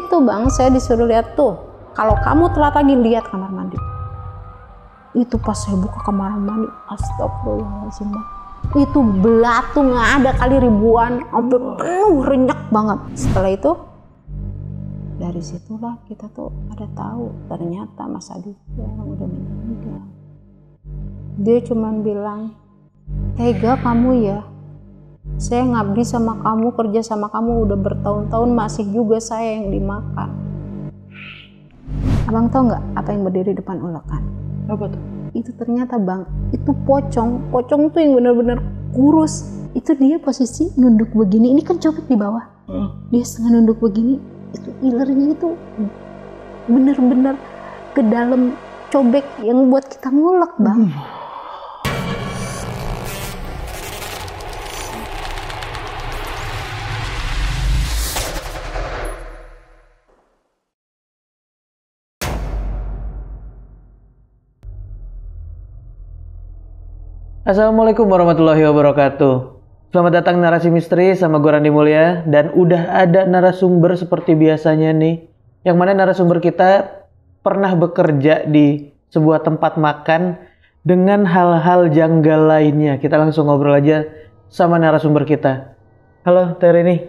itu bang saya disuruh lihat tuh kalau kamu telat lagi lihat kamar mandi itu pas saya buka kamar mandi astagfirullahaladzim bang itu belatung ada kali ribuan hampir penuh renyek banget setelah itu dari situlah kita tuh ada tahu ternyata Mas Adi ya, udah meninggal dia cuma bilang tega kamu ya saya ngabdi sama kamu kerja sama kamu udah bertahun-tahun masih juga saya yang dimakan abang tau nggak apa yang berdiri depan ulekan apa tuh itu ternyata bang itu pocong pocong tuh yang benar-benar kurus itu dia posisi nunduk begini ini kan copet di bawah hmm. dia setengah nunduk begini itu ilernya itu benar-benar ke dalam cobek yang buat kita ngulek bang hmm Assalamualaikum warahmatullahi wabarakatuh. Selamat datang narasi misteri sama gue Randi Mulya dan udah ada narasumber seperti biasanya nih. Yang mana narasumber kita pernah bekerja di sebuah tempat makan dengan hal-hal janggal lainnya. Kita langsung ngobrol aja sama narasumber kita. Halo Terini.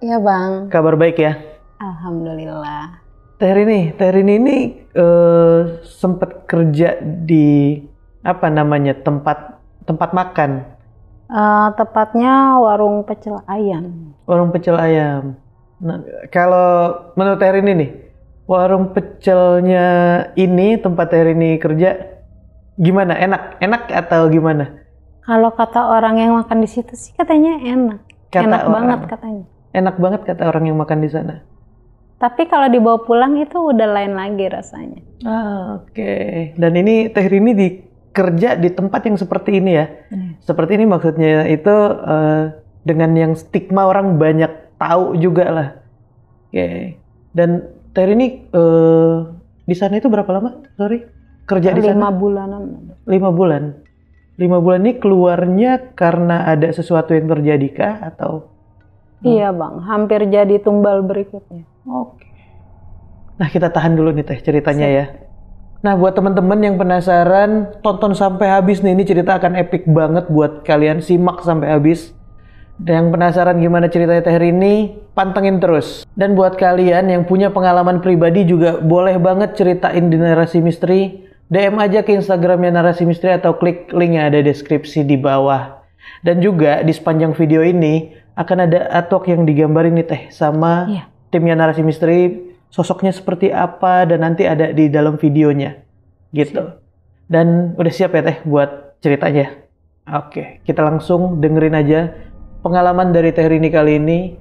Iya bang. Kabar baik ya? Alhamdulillah. Terini, Terini ini uh, eh, sempat kerja di apa namanya tempat tempat makan? Uh, tepatnya warung pecel ayam. Warung pecel ayam. Nah, kalau menurut Erin ini, warung pecelnya ini tempat Erin ini kerja gimana? Enak, enak atau gimana? Kalau kata orang yang makan di situ sih katanya enak. Kata enak orang, banget katanya. Enak banget kata orang yang makan di sana. Tapi kalau dibawa pulang itu udah lain lagi rasanya. Ah, oke. Okay. Dan ini Teh Rini di kerja di tempat yang seperti ini ya. Hmm. Seperti ini maksudnya itu uh, dengan yang stigma orang banyak tahu juga lah. Oke. Okay. Dan Terry ini uh, di sana itu berapa lama? Sorry. Kerja oh, di sana? Lima bulan. Lima bulan. Lima bulan ini keluarnya karena ada sesuatu yang terjadi kah atau? Iya bang, hampir jadi tumbal berikutnya. Oke. Okay. Nah kita tahan dulu nih teh ceritanya Sip. ya. Nah, buat teman-teman yang penasaran, tonton sampai habis nih. Ini cerita akan epic banget buat kalian. Simak sampai habis. Dan yang penasaran gimana ceritanya Teh ini, pantengin terus. Dan buat kalian yang punya pengalaman pribadi juga boleh banget ceritain di narasi misteri. DM aja ke Instagramnya narasi misteri atau klik link yang ada di deskripsi di bawah. Dan juga di sepanjang video ini akan ada artwork yang digambarin nih Teh sama yeah. timnya narasi misteri sosoknya seperti apa dan nanti ada di dalam videonya gitu. Dan udah siap ya teh buat ceritanya. Oke, kita langsung dengerin aja pengalaman dari Teh Rini kali ini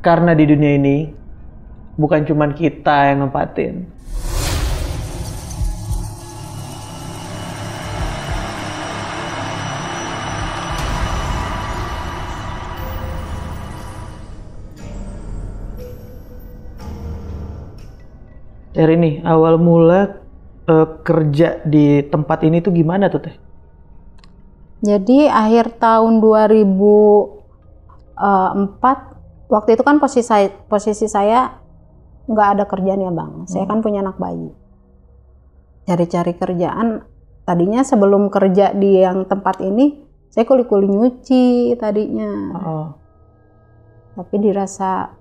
karena di dunia ini bukan cuman kita yang nempatin. Teh ini awal mula uh, kerja di tempat ini tuh gimana tuh Teh? Jadi akhir tahun 2004 eh, waktu itu kan posisi saya, posisi saya nggak ada kerjaan ya bang. Hmm. Saya kan punya anak bayi. Cari-cari kerjaan. Tadinya sebelum kerja di yang tempat ini saya kuli-kuli nyuci tadinya. Oh. Tapi dirasa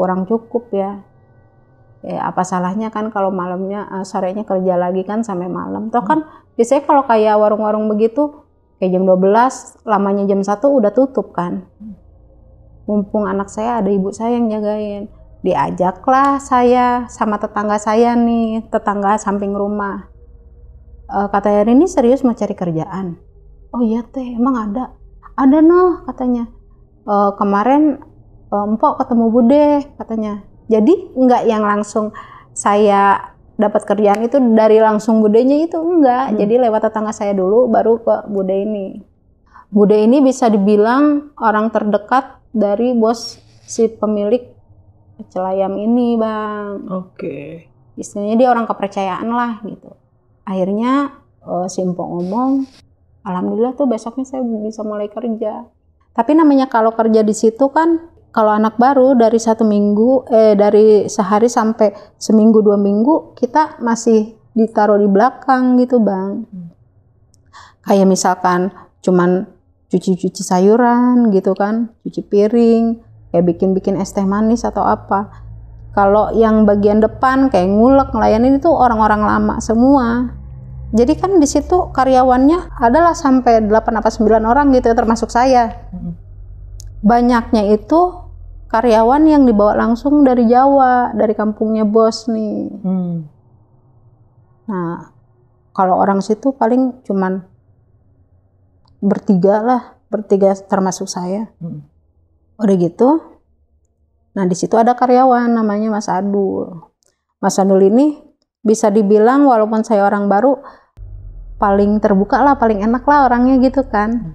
kurang cukup ya ya, apa salahnya kan kalau malamnya uh, sorenya kerja lagi kan sampai malam toh kan biasanya kalau kayak warung-warung begitu kayak jam 12 lamanya jam 1 udah tutup kan mumpung anak saya ada ibu saya yang jagain diajaklah saya sama tetangga saya nih tetangga samping rumah Uh, eh, katanya ini serius mau cari kerjaan oh iya teh emang ada ada noh katanya Uh, kemarin uh, empok ketemu bude katanya jadi nggak yang langsung saya dapat kerjaan itu dari langsung budenya itu enggak. Hmm. Jadi lewat tetangga saya dulu baru ke bude ini. Bude ini bisa dibilang orang terdekat dari bos si pemilik celayam ini, Bang. Oke. Okay. Istilahnya dia orang kepercayaan lah gitu. Akhirnya uh, si ngomong, alhamdulillah tuh besoknya saya bisa mulai kerja. Tapi namanya kalau kerja di situ kan kalau anak baru dari satu minggu eh dari sehari sampai seminggu dua minggu kita masih ditaruh di belakang gitu bang hmm. kayak misalkan cuman cuci-cuci sayuran gitu kan cuci piring kayak bikin-bikin es teh manis atau apa kalau yang bagian depan kayak ngulek ngelayanin itu orang-orang lama semua jadi kan di situ karyawannya adalah sampai 8 apa 9 orang gitu termasuk saya hmm. banyaknya itu karyawan yang dibawa langsung dari Jawa, dari kampungnya bos nih. Hmm. Nah, kalau orang situ paling cuman bertiga lah, bertiga termasuk saya. Hmm. Udah gitu, nah di situ ada karyawan namanya Mas Adul. Mas Adul ini bisa dibilang walaupun saya orang baru paling terbuka lah, paling enak lah orangnya gitu kan. Hmm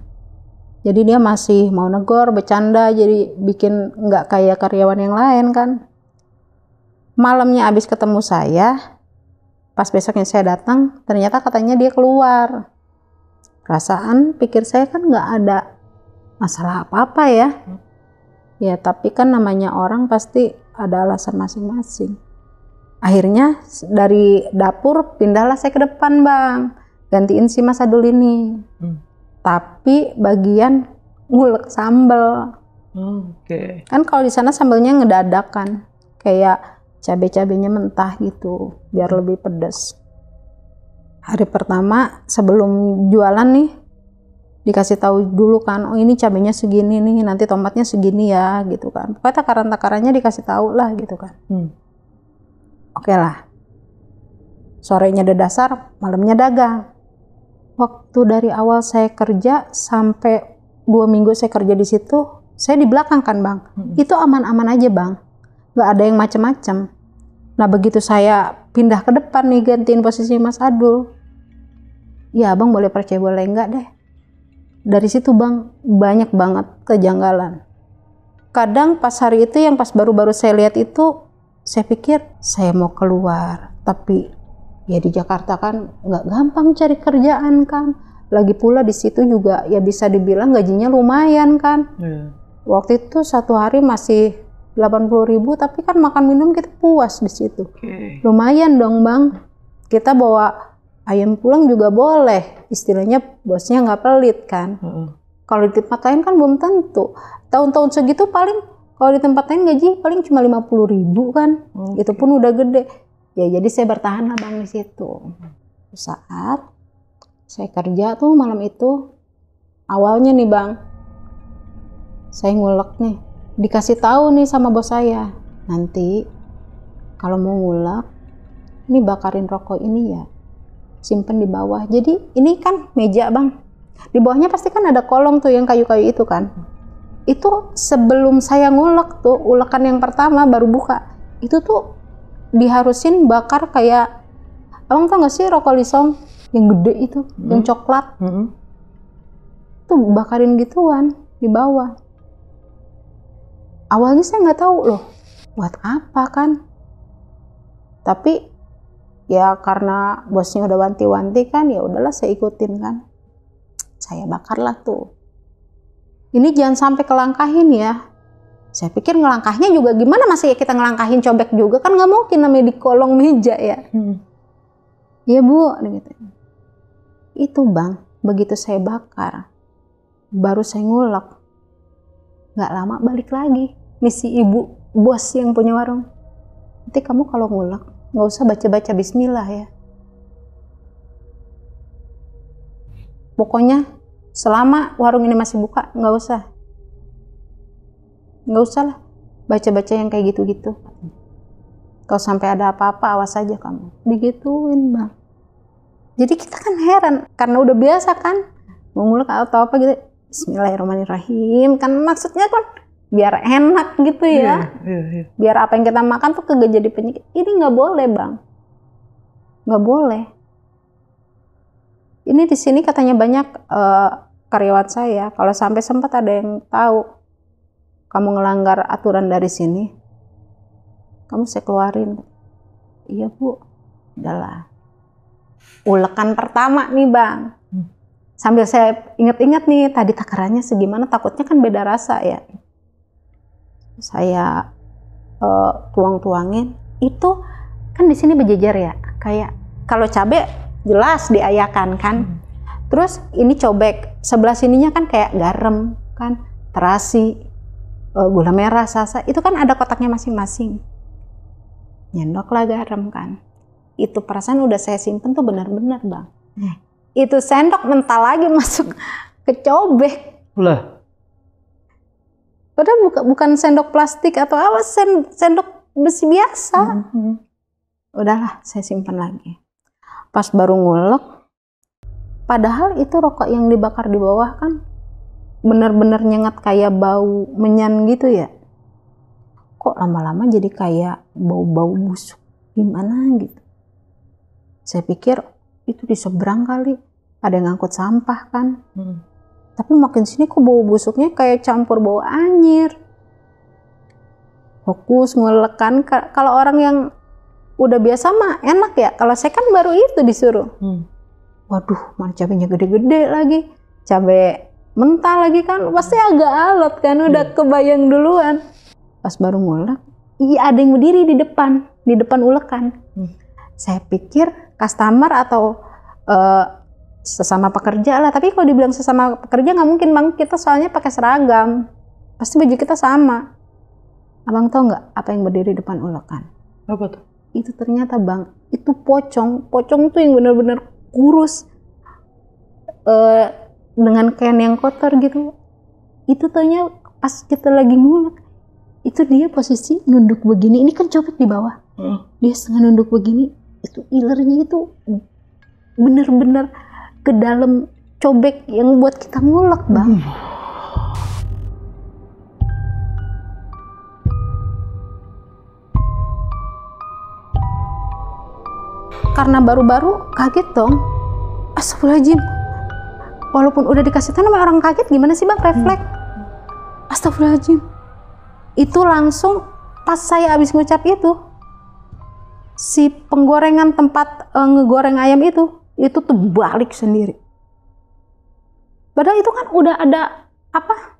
jadi dia masih mau negor bercanda jadi bikin nggak kayak karyawan yang lain kan malamnya abis ketemu saya pas besoknya saya datang ternyata katanya dia keluar perasaan pikir saya kan nggak ada masalah apa-apa ya ya tapi kan namanya orang pasti ada alasan masing-masing akhirnya dari dapur pindahlah saya ke depan bang gantiin si Mas Adul ini hmm tapi bagian ngulek sambel. Oke. Okay. Kan kalau di sana sambelnya ngedadak kan, kayak cabai-cabainya mentah gitu, biar lebih pedas. Hari pertama sebelum jualan nih dikasih tahu dulu kan, oh ini cabainya segini nih, nanti tomatnya segini ya gitu kan. Pokoknya takaran-takarannya dikasih tahu lah gitu kan. Hmm. Oke okay lah. Sorenya ada dasar, malamnya dagang waktu dari awal saya kerja sampai dua minggu saya kerja di situ, saya di belakang kan bang. Hmm. Itu aman-aman aja bang, nggak ada yang macam-macam. Nah begitu saya pindah ke depan nih gantiin posisi Mas Adul, ya bang boleh percaya boleh enggak deh. Dari situ bang banyak banget kejanggalan. Kadang pas hari itu yang pas baru-baru saya lihat itu, saya pikir saya mau keluar, tapi ya di Jakarta kan nggak gampang cari kerjaan kan lagi pula di situ juga ya bisa dibilang gajinya lumayan kan yeah. waktu itu satu hari masih 80 ribu tapi kan makan minum kita puas di situ okay. lumayan dong bang kita bawa ayam pulang juga boleh istilahnya bosnya nggak pelit kan Mm-hmm. kalau di tempat lain kan belum tentu tahun-tahun segitu paling kalau di tempat lain gaji paling cuma 50 ribu kan okay. itu pun udah gede ya jadi saya bertahan lah bang di situ saat saya kerja tuh malam itu awalnya nih bang saya ngulek nih dikasih tahu nih sama bos saya nanti kalau mau ngulek ini bakarin rokok ini ya simpen di bawah jadi ini kan meja bang di bawahnya pasti kan ada kolong tuh yang kayu-kayu itu kan itu sebelum saya ngulek tuh ulekan yang pertama baru buka itu tuh diharusin bakar kayak abang tau gak sih rokok lisong yang gede itu hmm. yang coklat hmm. tuh bakarin gituan di bawah awalnya saya nggak tahu loh buat apa kan tapi ya karena bosnya udah wanti-wanti kan ya udahlah saya ikutin kan saya bakarlah tuh ini jangan sampai kelangkahin ya saya pikir ngelangkahnya juga gimana masih ya kita ngelangkahin cobek juga kan nggak mungkin namanya di kolong meja ya hmm. iya hmm. bu gitu itu bang begitu saya bakar baru saya ngulek nggak lama balik lagi misi ibu bos yang punya warung nanti kamu kalau ngulek nggak usah baca-baca bismillah ya pokoknya selama warung ini masih buka nggak usah nggak usah lah baca-baca yang kayak gitu-gitu kalau sampai ada apa-apa awas aja kamu digituin bang jadi kita kan heran karena udah biasa kan mengulek atau apa gitu Bismillahirrahmanirrahim kan maksudnya kan biar enak gitu ya yeah, yeah, yeah. biar apa yang kita makan tuh kagak jadi penyakit ini nggak boleh bang nggak boleh ini di sini katanya banyak uh, karyawan saya kalau sampai sempat ada yang tahu kamu ngelanggar aturan dari sini kamu saya keluarin iya bu adalah ulekan pertama nih bang hmm. sambil saya inget-inget nih tadi takarannya segimana takutnya kan beda rasa ya saya uh, tuang-tuangin itu kan di sini berjejer ya kayak kalau cabe jelas diayakan kan hmm. terus ini cobek sebelah sininya kan kayak garam kan terasi Eh, gula merah, sasa, itu kan ada kotaknya masing-masing. Nyendoklah garam kan. Itu perasaan udah saya simpen tuh benar-benar bang. Hmm. Itu sendok mentah lagi masuk ke cobek. Lah. Padahal buka, bukan sendok plastik atau apa, sen, sendok besi biasa. Hmm. Udahlah, saya simpan lagi. Pas baru ngulek, padahal itu rokok yang dibakar di bawah kan benar-benar nyengat kayak bau menyan gitu ya kok lama-lama jadi kayak bau-bau busuk gimana gitu saya pikir itu di seberang kali ada yang ngangkut sampah kan hmm. tapi makin sini kok bau busuknya kayak campur bau anyir fokus ngelekan kalau orang yang udah biasa mah enak ya kalau saya kan baru itu disuruh hmm. waduh mana cabenya gede-gede lagi cabai mentah lagi kan pasti agak alot kan udah hmm. kebayang duluan pas baru ngulek iya ada yang berdiri di depan di depan ulekan hmm. saya pikir customer atau uh, sesama pekerja lah tapi kalau dibilang sesama pekerja nggak mungkin bang kita soalnya pakai seragam pasti baju kita sama abang tau nggak apa yang berdiri di depan ulekan apa tuh itu ternyata bang itu pocong pocong tuh yang benar-benar kurus uh, dengan kain yang kotor gitu itu tanya pas kita lagi ngulek itu dia posisi nunduk begini ini kan copet di bawah hmm. dia setengah nunduk begini itu ilernya itu bener-bener ke dalam cobek yang buat kita ngulek bang hmm. karena baru-baru kaget dong astagfirullahaladzim walaupun udah dikasih tahu orang kaget gimana sih bang refleks hmm. astagfirullahaladzim itu langsung pas saya habis ngucap itu si penggorengan tempat e, ngegoreng ayam itu itu tuh balik sendiri padahal itu kan udah ada apa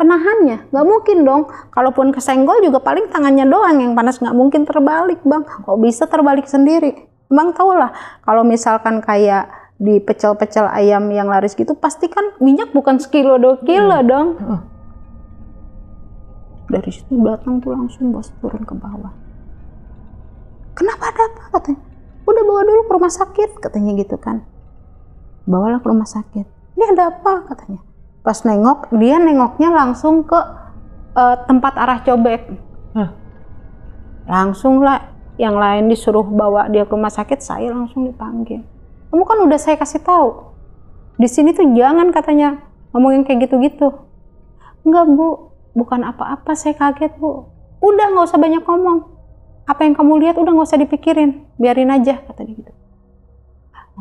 penahannya nggak mungkin dong kalaupun kesenggol juga paling tangannya doang yang panas nggak mungkin terbalik bang kok bisa terbalik sendiri bang tau lah kalau misalkan kayak di pecel-pecel ayam yang laris gitu pasti kan minyak bukan sekilo dua kilo hmm. dong uh. dari situ datang tuh langsung bos turun ke bawah kenapa ada apa katanya udah bawa dulu ke rumah sakit katanya gitu kan bawalah ke rumah sakit ini ada apa katanya pas nengok dia nengoknya langsung ke uh, tempat arah cobek uh. langsung lah yang lain disuruh bawa dia ke rumah sakit saya langsung dipanggil kamu kan udah saya kasih tahu di sini tuh jangan katanya ngomongin kayak gitu-gitu enggak bu bukan apa-apa saya kaget bu udah nggak usah banyak ngomong apa yang kamu lihat udah nggak usah dipikirin biarin aja kata dia gitu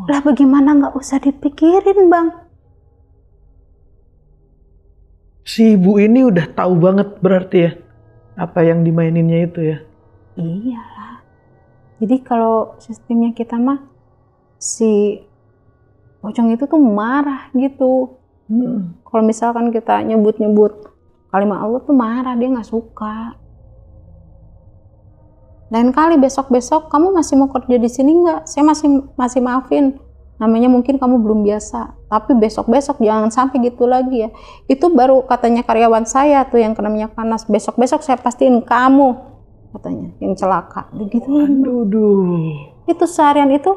oh. lah bagaimana nggak usah dipikirin bang si ibu ini udah tahu banget berarti ya apa yang dimaininnya itu ya. Iyalah. Jadi kalau sistemnya kita mah si pocong itu tuh marah gitu. Hmm. Kalau misalkan kita nyebut-nyebut kalimat Allah tuh marah, dia nggak suka. Lain kali besok-besok kamu masih mau kerja di sini nggak? Saya masih masih maafin. Namanya mungkin kamu belum biasa, tapi besok-besok jangan sampai gitu lagi ya. Itu baru katanya karyawan saya tuh yang kena minyak panas. Besok-besok saya pastiin kamu katanya yang celaka. Begitu. Itu seharian itu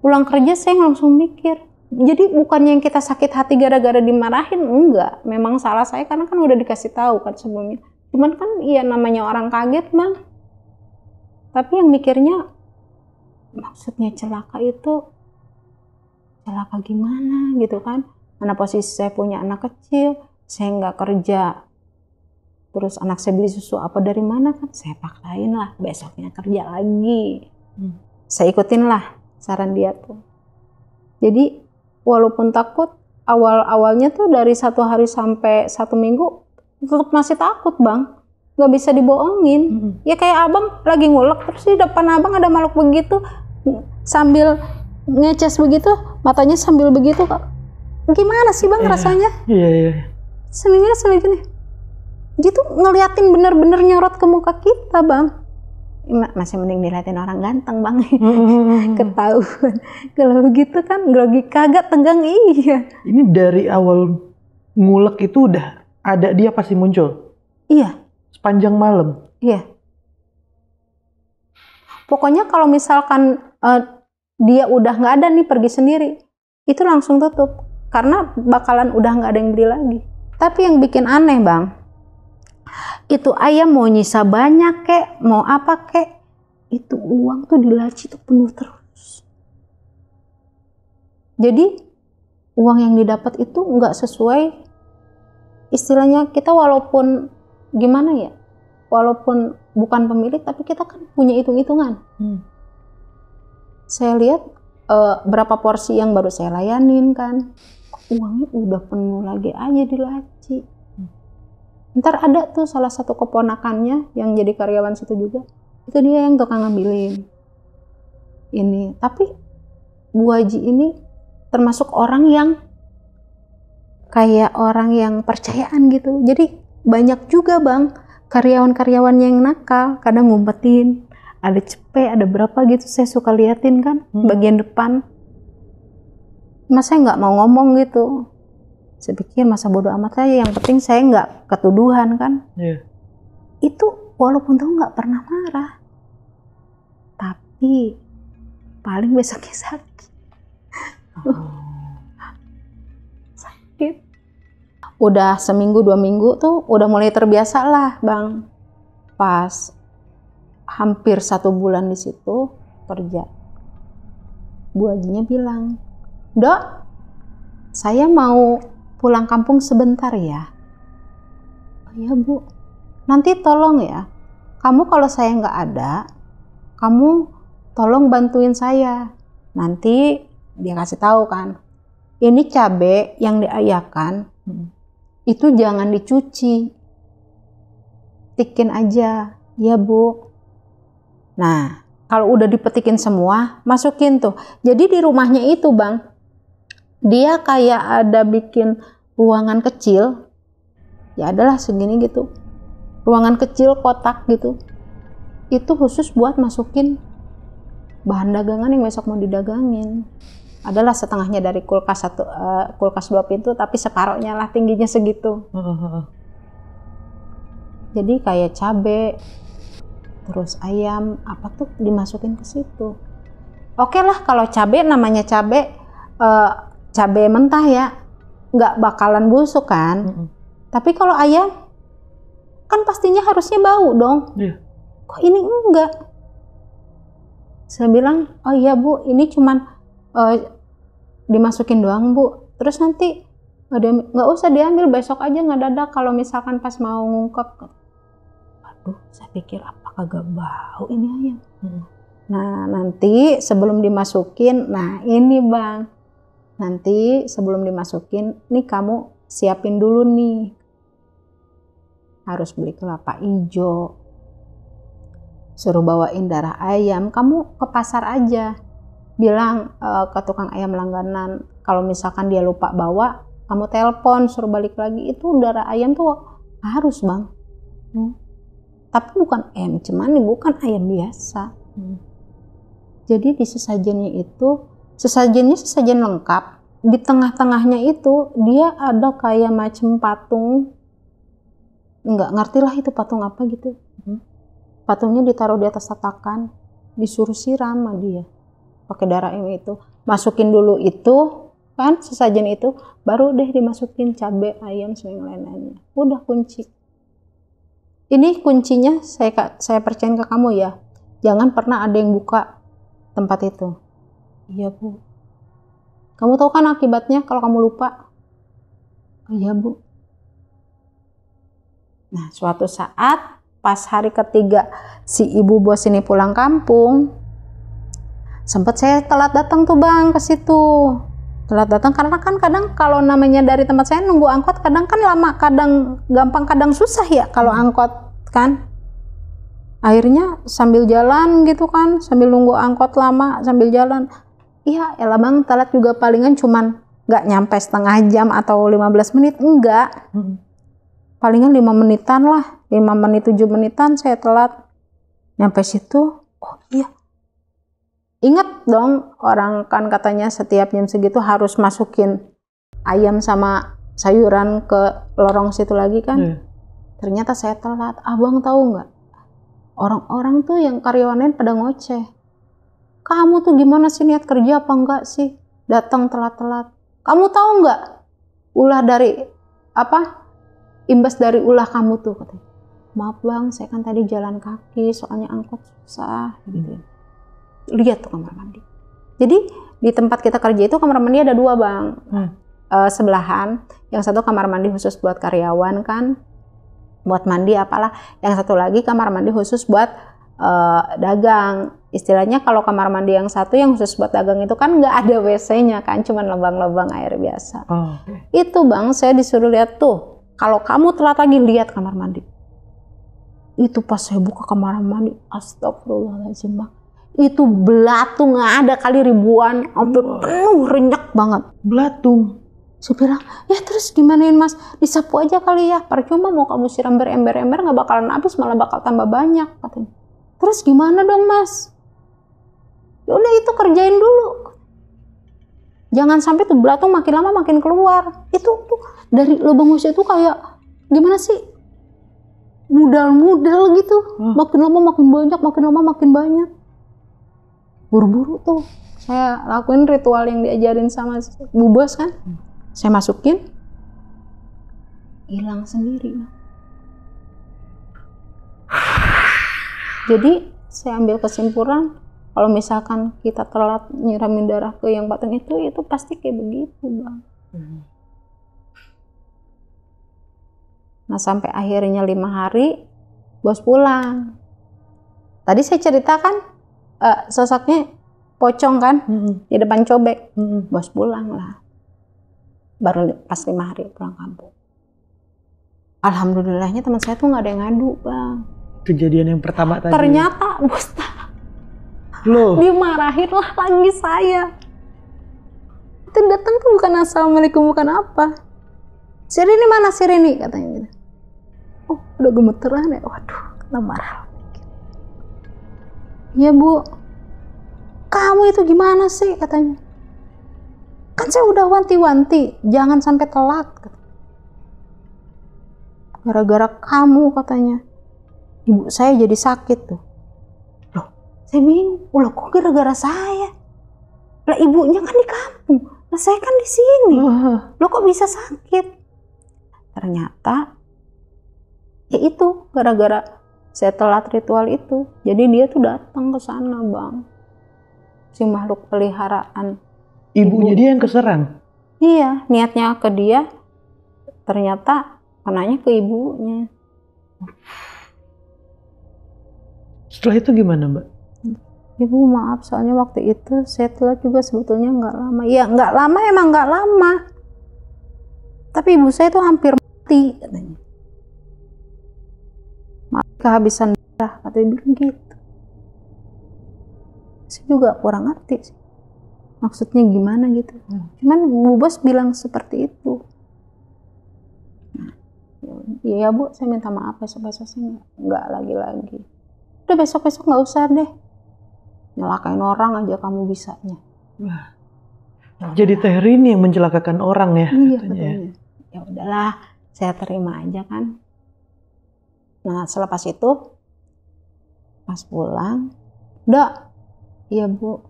pulang kerja saya langsung mikir jadi bukannya yang kita sakit hati gara-gara dimarahin enggak memang salah saya karena kan udah dikasih tahu kan sebelumnya cuman kan iya namanya orang kaget mah tapi yang mikirnya maksudnya celaka itu celaka gimana gitu kan karena posisi saya punya anak kecil saya nggak kerja terus anak saya beli susu apa dari mana kan saya paksain lah besoknya kerja lagi hmm. saya ikutin lah saran dia tuh jadi walaupun takut awal-awalnya tuh dari satu hari sampai satu minggu tetap masih takut bang nggak bisa dibohongin mm -hmm. ya kayak abang lagi ngulek terus di depan abang ada makhluk begitu sambil ngeces begitu matanya sambil begitu gimana sih bang yeah, rasanya iya yeah, iya yeah. seminggu. sambil dia tuh ngeliatin bener-bener nyorot ke muka kita bang masih mending dilihatin orang ganteng bang hmm, hmm, hmm, ketahuan kalau gitu kan grogi kagak tenggang iya ini dari awal ngulek itu udah ada dia pasti muncul iya sepanjang malam iya pokoknya kalau misalkan uh, dia udah nggak ada nih pergi sendiri itu langsung tutup karena bakalan udah nggak ada yang beli lagi tapi yang bikin aneh bang itu ayah mau nyisa banyak kek, mau apa kek. Itu uang tuh di laci tuh penuh terus. Jadi uang yang didapat itu nggak sesuai istilahnya kita walaupun gimana ya walaupun bukan pemilik tapi kita kan punya hitung-hitungan hmm. saya lihat uh, berapa porsi yang baru saya layanin kan uangnya udah penuh lagi aja di laci ntar ada tuh salah satu keponakannya yang jadi karyawan situ juga itu dia yang tukang ngambilin ini tapi Bu Haji ini termasuk orang yang kayak orang yang percayaan gitu jadi banyak juga bang karyawan-karyawan yang nakal kadang ngumpetin ada cepe ada berapa gitu saya suka liatin kan hmm. bagian depan masa nggak mau ngomong gitu saya pikir masa bodoh amat saya, yang penting saya nggak ketuduhan kan yeah. itu walaupun tahu nggak pernah marah tapi paling besoknya sakit oh. sakit udah seminggu dua minggu tuh udah mulai terbiasa lah bang pas hampir satu bulan di situ kerja bu Ajinya bilang dok saya mau pulang kampung sebentar ya. Oh ya bu, nanti tolong ya. Kamu kalau saya nggak ada, kamu tolong bantuin saya. Nanti dia kasih tahu kan, ini cabe yang diayakan hmm. itu jangan dicuci, petikin aja, ya bu. Nah, kalau udah dipetikin semua, masukin tuh. Jadi di rumahnya itu bang, dia kayak ada bikin ruangan kecil ya adalah segini gitu ruangan kecil kotak gitu itu khusus buat masukin bahan dagangan yang besok mau didagangin adalah setengahnya dari kulkas satu uh, kulkas dua pintu tapi separohnya lah tingginya segitu jadi kayak cabe terus ayam apa tuh dimasukin ke situ oke okay lah kalau cabe namanya cabe uh, cabai mentah ya nggak bakalan busuk kan. Mm -hmm. Tapi kalau ayam kan pastinya harusnya bau dong. Yeah. Kok ini enggak? Saya bilang, oh iya bu, ini cuman uh, dimasukin doang bu. Terus nanti nggak usah diambil besok aja nggak ada kalau misalkan pas mau ngungkep aduh saya pikir apa kagak bau ini ayam hmm. nah nanti sebelum dimasukin nah ini bang nanti sebelum dimasukin nih kamu siapin dulu nih harus beli kelapa hijau suruh bawain darah ayam kamu ke pasar aja bilang uh, ke tukang ayam langganan kalau misalkan dia lupa bawa kamu telepon suruh balik lagi itu darah ayam tuh harus bang hmm. tapi bukan ayam cuman bukan ayam biasa hmm. jadi di sesajennya itu sesajennya sesajen lengkap di tengah-tengahnya itu dia ada kayak macam patung nggak ngerti lah itu patung apa gitu hmm. patungnya ditaruh di atas tatakan disuruh siram sama dia pakai darah ini itu masukin dulu itu kan sesajen itu baru deh dimasukin cabe ayam dan lain-lainnya udah kunci ini kuncinya saya saya percayain ke kamu ya jangan pernah ada yang buka tempat itu Iya bu. Kamu tahu kan akibatnya kalau kamu lupa? iya bu. Nah suatu saat pas hari ketiga si ibu bos ini pulang kampung, sempat saya telat datang tuh bang ke situ. Telat datang karena kan kadang kalau namanya dari tempat saya nunggu angkot kadang kan lama, kadang gampang, kadang susah ya kalau angkot kan akhirnya sambil jalan gitu kan sambil nunggu angkot lama sambil jalan iya elah bang telat juga palingan cuman nggak nyampe setengah jam atau 15 menit enggak palingan 5 menitan lah 5 menit 7 menitan saya telat nyampe situ oh iya inget dong orang kan katanya setiap jam segitu harus masukin ayam sama sayuran ke lorong situ lagi kan hmm. ternyata saya telat abang tahu nggak orang-orang tuh yang karyawannya pada ngoceh kamu tuh gimana sih niat kerja apa enggak sih? Datang telat-telat. Kamu tahu enggak? Ulah dari apa? Imbas dari ulah kamu tuh katanya. Maaf bang, saya kan tadi jalan kaki, soalnya angkot susah. Gitu. Ya. Lihat tuh kamar mandi. Jadi di tempat kita kerja itu kamar mandi ada dua bang, hmm. e, sebelahan. Yang satu kamar mandi khusus buat karyawan kan, buat mandi apalah. Yang satu lagi kamar mandi khusus buat e, dagang istilahnya kalau kamar mandi yang satu yang khusus buat dagang itu kan nggak ada WC-nya kan, cuman lebang-lebang air biasa. Oh. Itu bang, saya disuruh lihat tuh, kalau kamu telat lagi lihat kamar mandi. Itu pas saya buka kamar mandi, astagfirullahaladzim bang. Itu belatung, nggak ada kali ribuan, hampir penuh, renyek banget. Belatung? Saya bilang, ya terus gimanain mas? Disapu aja kali ya, percuma mau kamu siram berember-ember nggak bakalan habis, malah bakal tambah banyak katanya. Terus gimana dong mas? ya udah itu kerjain dulu jangan sampai tuh belatung makin lama makin keluar itu tuh dari lubang usia itu kayak gimana sih mudal-mudal gitu hmm. makin lama makin banyak makin lama makin banyak buru-buru tuh saya lakuin ritual yang diajarin sama bu bos kan hmm. saya masukin hilang sendiri jadi saya ambil kesimpulan kalau misalkan kita telat nyiramin darah ke yang batang itu itu pasti kayak begitu bang hmm. nah sampai akhirnya lima hari bos pulang tadi saya ceritakan uh, eh, sosoknya pocong kan hmm. di depan cobek hmm. bos pulang lah baru pas lima hari pulang kampung alhamdulillahnya teman saya tuh nggak ada yang ngadu bang kejadian yang pertama tadi ternyata bos tahu Loh. Dimarahin lah lagi saya. Itu datang tuh bukan assalamualaikum bukan apa. ini mana ini katanya gitu. Oh udah gemeteran ya. Waduh kena marah. Ya bu, kamu itu gimana sih katanya. Kan saya udah wanti-wanti, jangan sampai telat. Gara-gara kamu katanya, ibu saya jadi sakit tuh saya bingung, ulah kok gara-gara saya? Lah ibunya kan di kampung, lah saya kan di sini. Lo kok bisa sakit? Ternyata ya itu gara-gara saya telat ritual itu. Jadi dia tuh datang ke sana, Bang. Si makhluk peliharaan. Ibunya Ibu. dia yang keserang. Iya, niatnya ke dia ternyata kenanya ke ibunya. Setelah itu gimana, Mbak? ibu maaf soalnya waktu itu saya telat juga sebetulnya nggak lama ya nggak lama emang nggak lama tapi ibu saya itu hampir mati katanya maaf kehabisan darah katanya bilang gitu saya juga kurang ngerti sih maksudnya gimana gitu hmm. cuman bu bos bilang seperti itu nah, Iya ya, bu saya minta maaf besok besok sih nggak lagi lagi udah besok besok nggak usah deh nyelakain orang aja kamu bisanya. Jadi Teh Rini yang mencelakakan orang ya? Iya, katanya. Ya? ya udahlah, saya terima aja kan. Nah, selepas itu pas pulang, "Dok, iya Bu.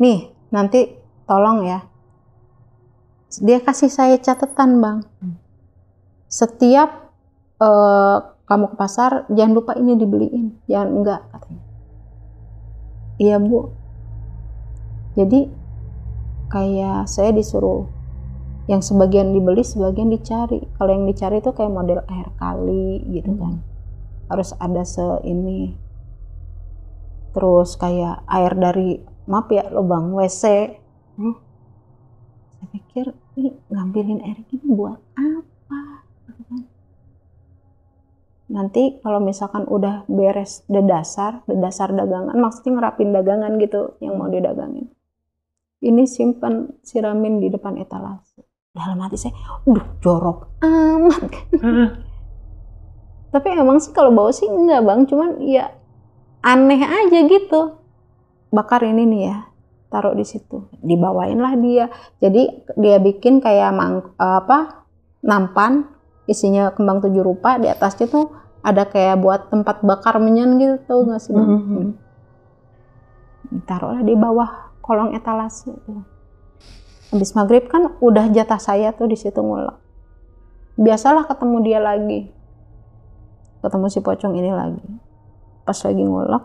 Nih, nanti tolong ya. Dia kasih saya catatan, Bang. Hmm. Setiap uh, kamu ke pasar, jangan lupa ini dibeliin. Jangan enggak," katanya iya bu jadi kayak saya disuruh yang sebagian dibeli sebagian dicari kalau yang dicari itu kayak model air kali gitu kan hmm. harus ada se ini terus kayak air dari maaf ya lubang WC hmm. saya pikir ini ngambilin air ini buat apa nanti kalau misalkan udah beres dasar, the dasar dagangan, maksudnya ngerapin dagangan gitu yang mau didagangin. Ini simpan siramin di depan etalase. Dalam hati saya, udah jorok amat. Tapi emang sih kalau bawa sih enggak bang, cuman ya aneh aja gitu. Bakar ini nih ya, taruh di situ. Dibawain lah dia. Jadi dia bikin kayak mang apa nampan isinya kembang tujuh rupa di atasnya tuh ada kayak buat tempat bakar menyan gitu tau gak sih bang? Mm -hmm. Taruhlah di bawah kolong etalase. Habis maghrib kan udah jatah saya tuh di situ ngulek. Biasalah ketemu dia lagi. Ketemu si pocong ini lagi. Pas lagi ngulek,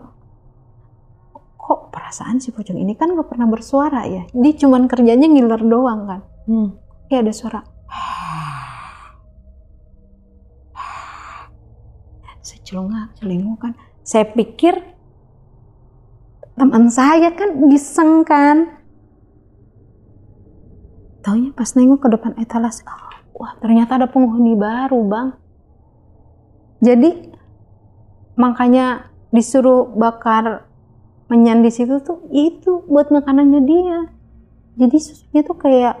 kok perasaan si pocong ini kan gak pernah bersuara ya? Dia cuman kerjanya ngiler doang kan. Hmm. Kayak ada suara. saya celengak kan saya pikir teman saya kan diseng kan taunya pas nengok ke depan etalase oh, wah ternyata ada penghuni baru bang jadi makanya disuruh bakar menyan di situ tuh itu buat makanannya dia jadi susunya tuh kayak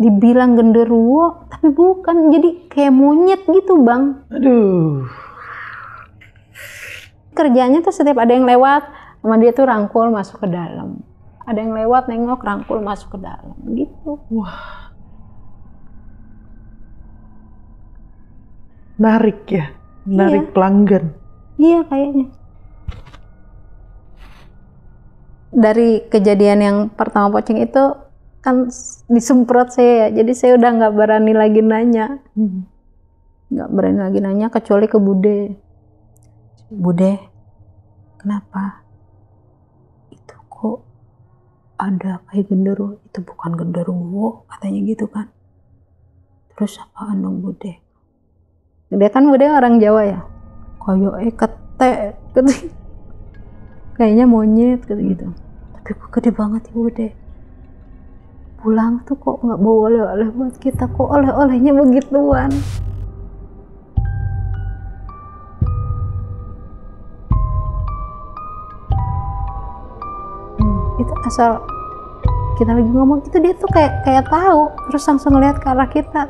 dibilang genderuwo tapi bukan jadi kayak monyet gitu bang aduh kerjanya tuh setiap ada yang lewat sama dia tuh rangkul masuk ke dalam ada yang lewat nengok rangkul masuk ke dalam gitu wah narik ya narik iya. pelanggan iya kayaknya dari kejadian yang pertama pocong itu kan disemprot saya ya. jadi saya udah nggak berani lagi nanya hmm. nggak hmm. berani lagi nanya kecuali ke Bude Bude, kenapa? Itu kok ada kayak genderuwo, itu bukan genderuwo, katanya gitu kan. Terus apa, dong Bude? Dia kan Bude orang Jawa ya. Koyo eh kete, kete. Kayaknya monyet gitu. -gitu. Tapi kok gede banget ya Bude. Pulang tuh kok nggak bawa oleh-oleh buat kita, kok oleh-olehnya begituan. asal kita lagi ngomong gitu dia tuh kayak kayak tahu terus langsung ngeliat ke arah kita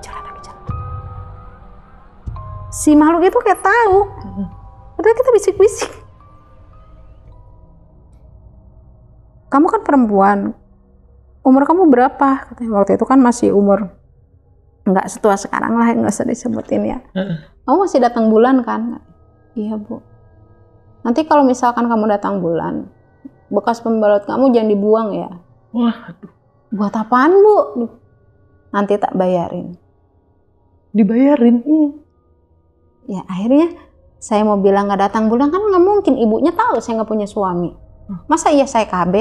jalan, si makhluk itu kayak tahu padahal kita bisik-bisik kamu kan perempuan umur kamu berapa katanya waktu itu kan masih umur nggak setua sekarang lah nggak usah disebutin ya kamu masih datang bulan kan iya bu nanti kalau misalkan kamu datang bulan bekas pembalut kamu jangan dibuang ya. Wah, aduh. Buat apaan, Bu? Nanti tak bayarin. Dibayarin? Iya. Ya, akhirnya saya mau bilang nggak datang bulan kan nggak mungkin ibunya tahu saya nggak punya suami masa iya saya KB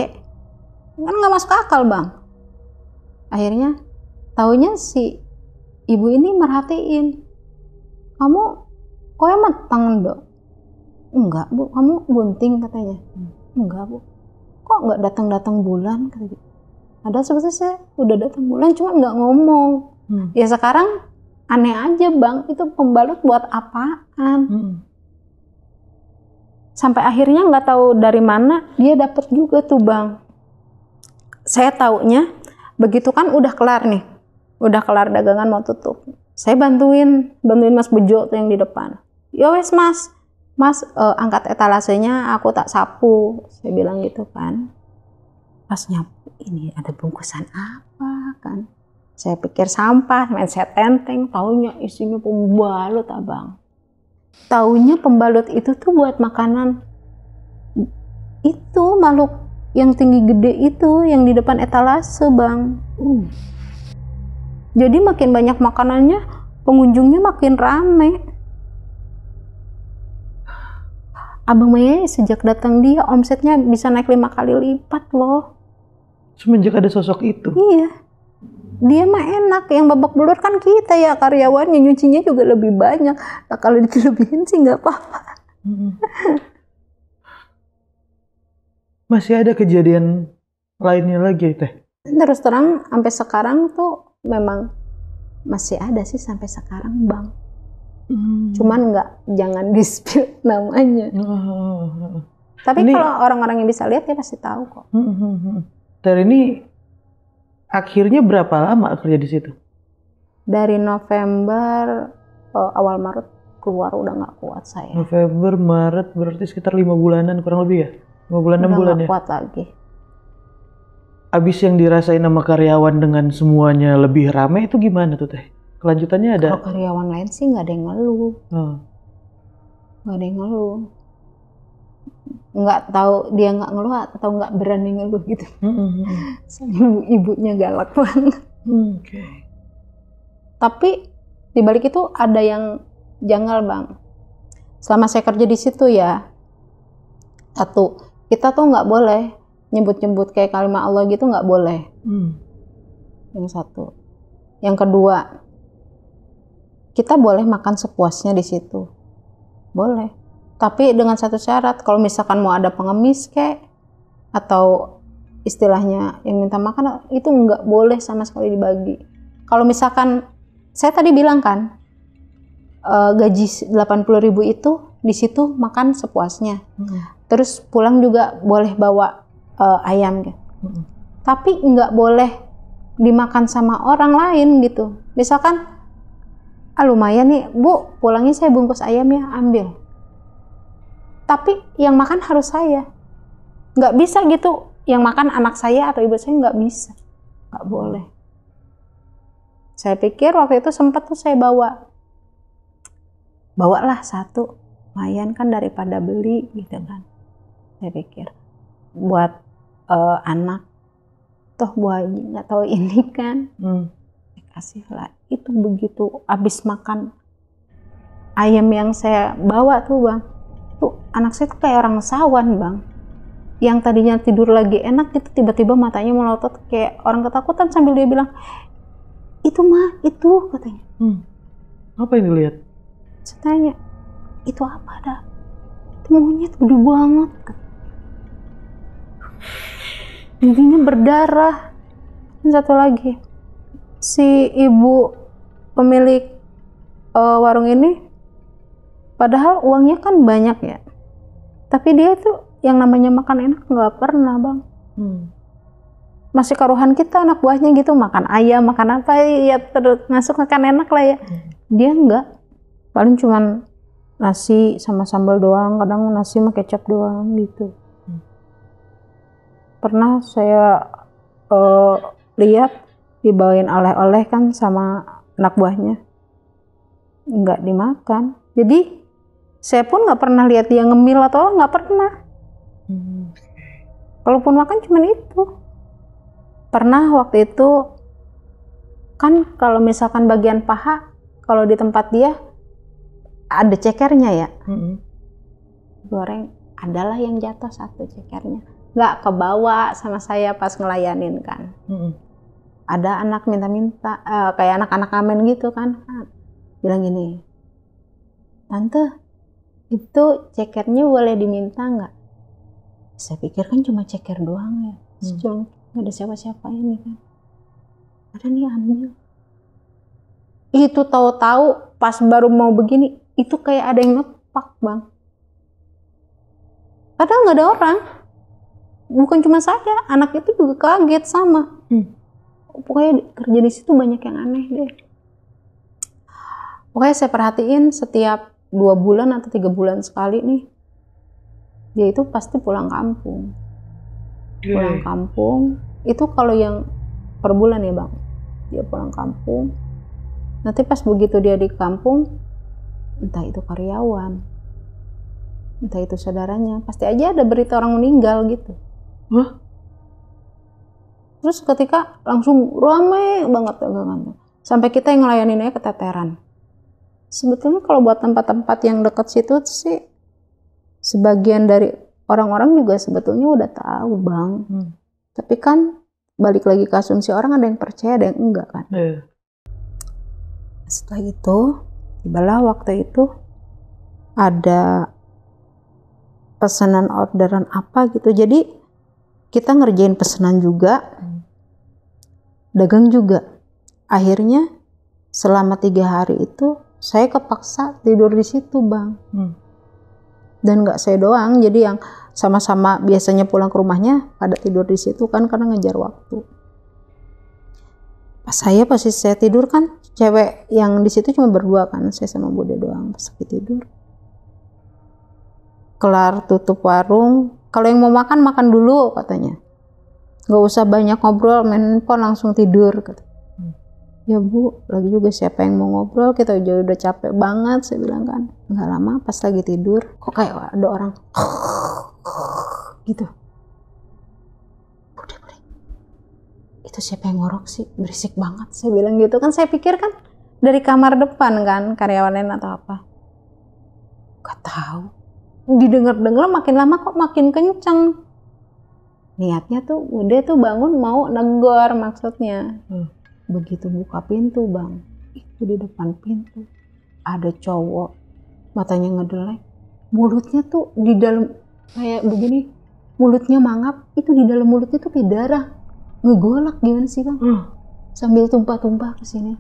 kan nggak masuk akal bang akhirnya taunya si ibu ini merhatiin kamu kok emang tangan dok enggak bu kamu gunting katanya hmm. enggak bu kok nggak datang datang bulan kata Ada sebetulnya saya udah datang bulan, cuma nggak ngomong. Hmm. Ya sekarang aneh aja bang, itu pembalut buat apaan? Hmm. Sampai akhirnya nggak tahu dari mana dia dapat juga tuh bang. Saya taunya begitu kan udah kelar nih, udah kelar dagangan mau tutup. Saya bantuin, bantuin Mas Bejo tuh yang di depan. Ya wes Mas, mas eh, angkat etalasenya aku tak sapu saya bilang gitu kan pas nyapu ini ada bungkusan apa kan saya pikir sampah mindset tenteng taunya isinya pembalut abang taunya pembalut itu tuh buat makanan itu makhluk yang tinggi gede itu yang di depan etalase bang Hmm. jadi makin banyak makanannya pengunjungnya makin ramai. Abang Maya sejak datang dia omsetnya bisa naik lima kali lipat loh. Semenjak ada sosok itu? Iya. Dia mah enak, yang babak belur kan kita ya karyawannya, nyucinya juga lebih banyak. Nah kalau dilebihin sih nggak apa-apa. Masih ada kejadian lainnya lagi teh? Terus terang sampai sekarang tuh memang masih ada sih sampai sekarang bang. Hmm. Cuman nggak jangan dispute namanya. Hmm. Tapi kalau orang-orang yang bisa lihat ya pasti tahu kok. Hmm, hmm, hmm, hmm. Dari ini akhirnya berapa lama kerja di situ? Dari November oh, awal Maret keluar udah nggak kuat saya. November Maret berarti sekitar lima bulanan kurang lebih ya? Lima bulan enam bulan gak ya? kuat lagi. Abis yang dirasain sama karyawan dengan semuanya lebih ramai itu gimana tuh teh? kelanjutannya ada kalau karyawan lain sih nggak ada yang ngeluh hmm. nggak hmm. ada yang ngeluh nggak tahu dia nggak ngeluh atau nggak berani ngeluh gitu hmm. hmm, hmm. ibu ibunya galak banget hmm, okay. tapi balik itu ada yang janggal bang selama saya kerja di situ ya satu kita tuh nggak boleh nyebut-nyebut kayak kalimat Allah gitu nggak boleh hmm. yang satu yang kedua kita boleh makan sepuasnya di situ. Boleh. Tapi dengan satu syarat, kalau misalkan mau ada pengemis kek, atau istilahnya yang minta makan, itu nggak boleh sama sekali dibagi. Kalau misalkan, saya tadi bilang kan, eh, gaji 80 ribu itu di situ makan sepuasnya. Hmm. Terus pulang juga boleh bawa uh, ayam Hmm. Tapi nggak boleh dimakan sama orang lain gitu. Misalkan ah lumayan nih bu pulangnya saya bungkus ayam ya ambil tapi yang makan harus saya nggak bisa gitu yang makan anak saya atau ibu saya nggak bisa nggak boleh saya pikir waktu itu sempat tuh saya bawa bawalah satu lumayan kan daripada beli gitu kan saya pikir buat uh, anak toh buah ini nggak tahu ini kan hmm kasih lah itu begitu abis makan ayam yang saya bawa tuh bang itu anak saya tuh kayak orang sawan bang yang tadinya tidur lagi enak itu tiba-tiba matanya melotot kayak orang ketakutan sambil dia bilang itu mah itu katanya hmm. apa yang dilihat saya tanya itu apa ada? itu monyet gede banget Intinya berdarah dan satu lagi si ibu pemilik uh, warung ini padahal uangnya kan banyak ya tapi dia itu yang namanya makan enak nggak pernah bang hmm. masih karuhan kita anak buahnya gitu makan ayam makan apa ya terus masuk makan enak lah ya hmm. dia nggak paling cuman nasi sama sambal doang kadang nasi sama kecap doang gitu hmm. pernah saya uh, lihat dibawain oleh-oleh kan sama anak buahnya nggak dimakan jadi saya pun nggak pernah lihat dia ngemil atau nggak pernah hmm. kalaupun makan cuma itu pernah waktu itu kan kalau misalkan bagian paha kalau di tempat dia ada cekernya ya hmm. goreng adalah yang jatuh satu cekernya nggak kebawa sama saya pas ngelayanin kan hmm ada anak minta-minta uh, kayak anak-anak amen gitu kan bilang gini tante itu ceketnya boleh diminta nggak saya pikir kan cuma ceker doang ya sejauh hmm. nggak ada siapa-siapa ini kan ada nih ambil itu tahu-tahu pas baru mau begini itu kayak ada yang ngepak bang padahal nggak ada orang bukan cuma saya anak itu juga kaget sama hmm pokoknya kerja di situ banyak yang aneh deh pokoknya saya perhatiin setiap dua bulan atau tiga bulan sekali nih dia itu pasti pulang kampung iya. pulang kampung itu kalau yang per bulan ya bang dia pulang kampung nanti pas begitu dia di kampung entah itu karyawan entah itu saudaranya pasti aja ada berita orang meninggal gitu Hah? terus ketika langsung ramai banget dagangannya sampai kita yang ngelayaninnya keteteran sebetulnya kalau buat tempat-tempat yang dekat situ sih sebagian dari orang-orang juga sebetulnya udah tahu bang hmm. tapi kan balik lagi ke asumsi orang ada yang percaya ada yang enggak kan yeah. setelah itu tibalah waktu itu ada pesanan orderan apa gitu jadi kita ngerjain pesanan juga hmm dagang juga. Akhirnya selama tiga hari itu saya kepaksa tidur di situ bang. Hmm. Dan nggak saya doang, jadi yang sama-sama biasanya pulang ke rumahnya pada tidur di situ kan karena ngejar waktu. Pas saya pasti saya tidur kan cewek yang di situ cuma berdua kan saya sama Bude doang pas lagi tidur. Kelar tutup warung, kalau yang mau makan makan dulu katanya nggak usah banyak ngobrol main handphone langsung tidur kata gitu. hmm. ya bu lagi juga siapa yang mau ngobrol kita udah udah capek banget saya bilang kan nggak lama pas lagi tidur kok kayak ada orang gitu udah udah itu siapa yang ngorok sih berisik banget saya bilang gitu kan saya pikir kan dari kamar depan kan karyawan lain atau apa gak tahu didengar dengar makin lama kok makin kenceng niatnya tuh udah tuh bangun mau negor maksudnya hmm. begitu buka pintu bang itu di depan pintu ada cowok matanya ngedelek mulutnya tuh di dalam kayak begini mulutnya mangap itu di dalam mulutnya tuh kayak darah ngegolak gimana sih bang hmm. sambil tumpah-tumpah ke sini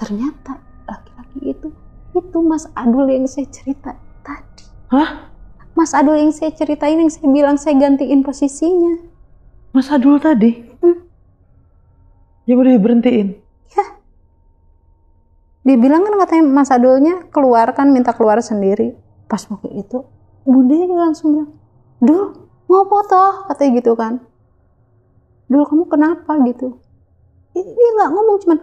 ternyata laki-laki itu itu Mas Adul yang saya cerita tadi hah Mas Adul yang saya ceritain yang saya bilang saya gantiin posisinya. Mas Adul tadi? Hmm. Ya udah berhentiin. Ya. Dia bilang kan katanya Mas Adulnya keluar kan minta keluar sendiri. Pas waktu itu Bunda langsung bilang, Duh, mau foto katanya gitu kan. Dul kamu kenapa gitu? Dia nggak ngomong cuman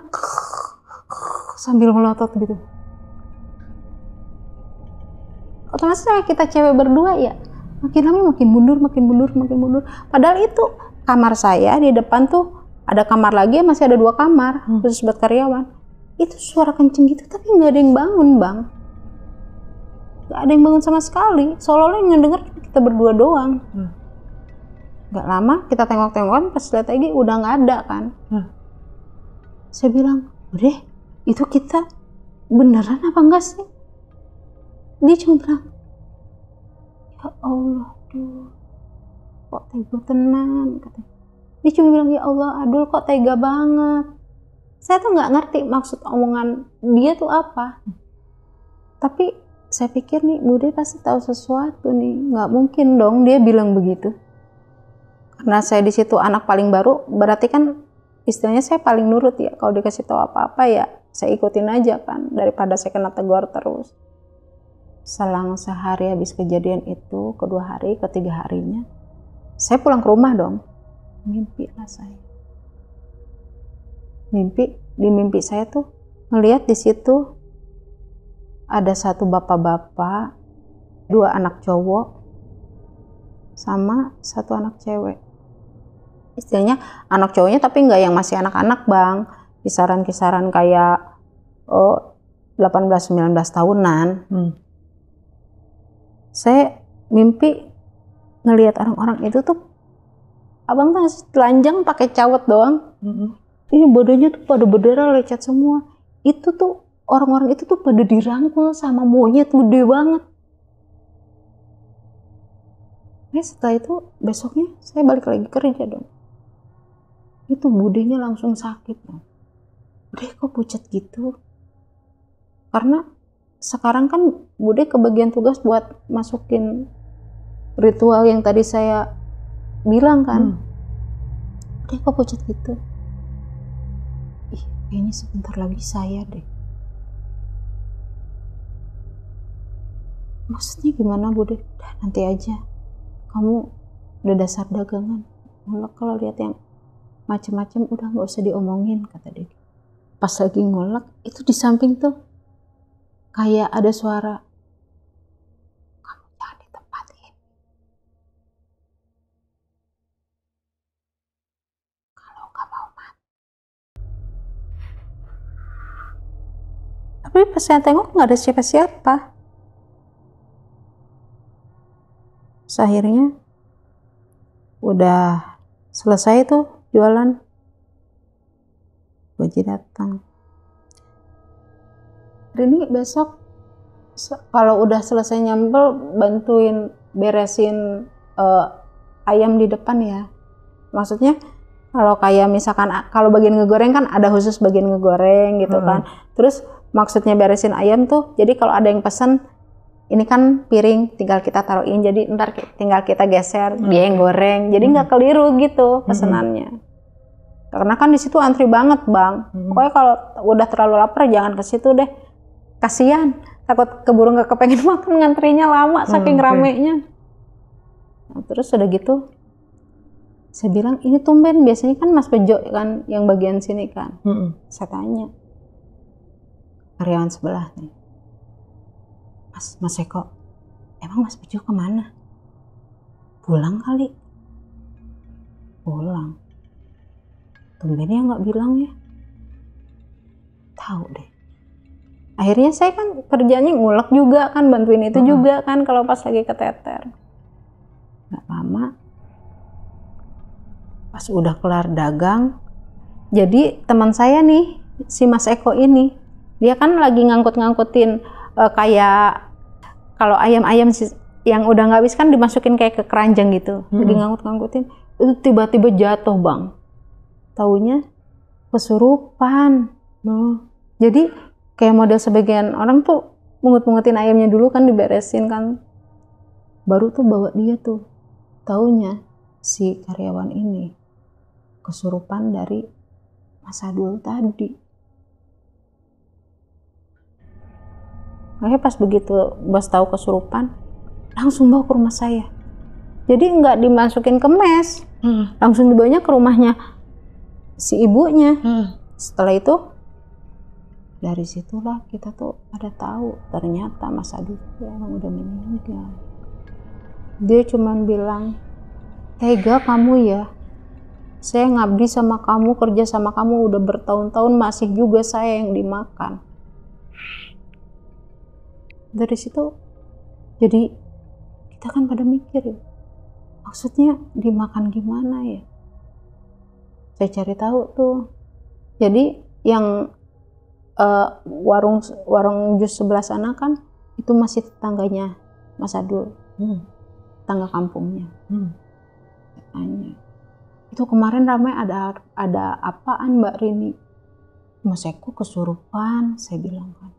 sambil melotot gitu otomatis kita cewek berdua ya makin lama makin mundur makin mundur makin mundur padahal itu kamar saya di depan tuh ada kamar lagi masih ada dua kamar hmm. khusus buat karyawan itu suara kenceng gitu tapi nggak ada yang bangun bang nggak ada yang bangun sama sekali seolah-olah yang denger kita berdua doang hmm. lama kita tengok-tengokan pas lihat lagi udah nggak ada kan hmm. saya bilang udah itu kita beneran apa enggak sih dia cuma bilang ya Allah tuh, kok tega tenan katanya dia cuma bilang ya Allah Adul kok tega banget saya tuh nggak ngerti maksud omongan dia tuh apa tapi saya pikir nih Bude pasti tahu sesuatu nih nggak mungkin dong dia bilang begitu karena saya di situ anak paling baru berarti kan istilahnya saya paling nurut ya kalau dikasih tahu apa-apa ya saya ikutin aja kan daripada saya kena tegur terus selang sehari habis kejadian itu kedua hari ketiga harinya saya pulang ke rumah dong mimpi lah saya mimpi di mimpi saya tuh melihat di situ ada satu bapak-bapak dua anak cowok sama satu anak cewek istilahnya anak cowoknya tapi nggak yang masih anak-anak bang kisaran-kisaran kayak oh, 18-19 tahunan hmm saya mimpi ngelihat orang-orang itu tuh abang tuh telanjang pakai cawet doang mm-hmm. ini bodohnya tuh pada berdarah lecet semua itu tuh orang-orang itu tuh pada dirangkul sama monyet gede banget Nah, setelah itu besoknya saya balik lagi kerja dong. Itu budenya langsung sakit. Deh kok pucat gitu? Karena sekarang kan Bude kebagian tugas buat masukin ritual yang tadi saya bilang kan. Hmm. Dia kok pucat gitu. Ih, kayaknya sebentar lagi saya deh. Maksudnya gimana Bude? nanti aja. Kamu udah dasar dagangan. Mulai kalau lihat yang macam-macam udah nggak usah diomongin kata dia pas lagi ngolak itu di samping tuh kayak ada suara kamu jangan di kalau nggak mau mati tapi pas saya tengok nggak ada siapa-siapa akhirnya udah selesai tuh jualan Gue datang Rini besok kalau udah selesai nyambel bantuin beresin uh, ayam di depan ya maksudnya kalau kayak misalkan kalau bagian ngegoreng kan ada khusus bagian ngegoreng gitu hmm. kan terus maksudnya beresin ayam tuh jadi kalau ada yang pesen ini kan piring tinggal kita taruhin jadi ntar tinggal kita geser hmm. dia yang goreng jadi hmm. nggak hmm. keliru gitu hmm. pesenannya hmm. karena kan di situ antri banget bang hmm. pokoknya kalau udah terlalu lapar jangan ke situ deh kasihan takut keburu nggak kepengen makan ngantrinya lama ah, saking hmm, okay. ramenya nah, terus udah gitu saya bilang ini tumben biasanya kan Mas Bejo kan yang bagian sini kan mm saya tanya karyawan sebelah nih Mas Mas Eko emang Mas Bejo kemana pulang kali pulang tumben ya nggak bilang ya tahu deh akhirnya saya kan kerjanya ngulek juga kan bantuin itu hmm. juga kan kalau pas lagi keteter nggak lama pas udah kelar dagang jadi teman saya nih si Mas Eko ini dia kan lagi ngangkut-ngangkutin uh, kayak kalau ayam-ayam yang udah nggak habis kan dimasukin kayak ke keranjang gitu hmm. lagi ngangkut-ngangkutin itu tiba-tiba jatuh bang taunya kesurupan hmm. jadi kayak model sebagian orang tuh mungut-mungutin ayamnya dulu kan diberesin kan baru tuh bawa dia tuh taunya si karyawan ini kesurupan dari masa dulu tadi makanya pas begitu bos tahu kesurupan langsung bawa ke rumah saya jadi nggak dimasukin ke mes hmm. langsung dibawanya ke rumahnya si ibunya hmm. setelah itu dari situlah kita tuh ada tahu ternyata Mas Adi itu emang udah meninggal dia cuman bilang tega kamu ya saya ngabdi sama kamu kerja sama kamu udah bertahun-tahun masih juga saya yang dimakan dari situ jadi kita kan pada mikir ya maksudnya dimakan gimana ya saya cari tahu tuh jadi yang uh, warung warung jus sebelah sana kan itu masih tetangganya Mas Adul hmm. tangga kampungnya hmm. itu kemarin ramai ada ada apaan Mbak Rini Mas Eko kesurupan saya bilang kan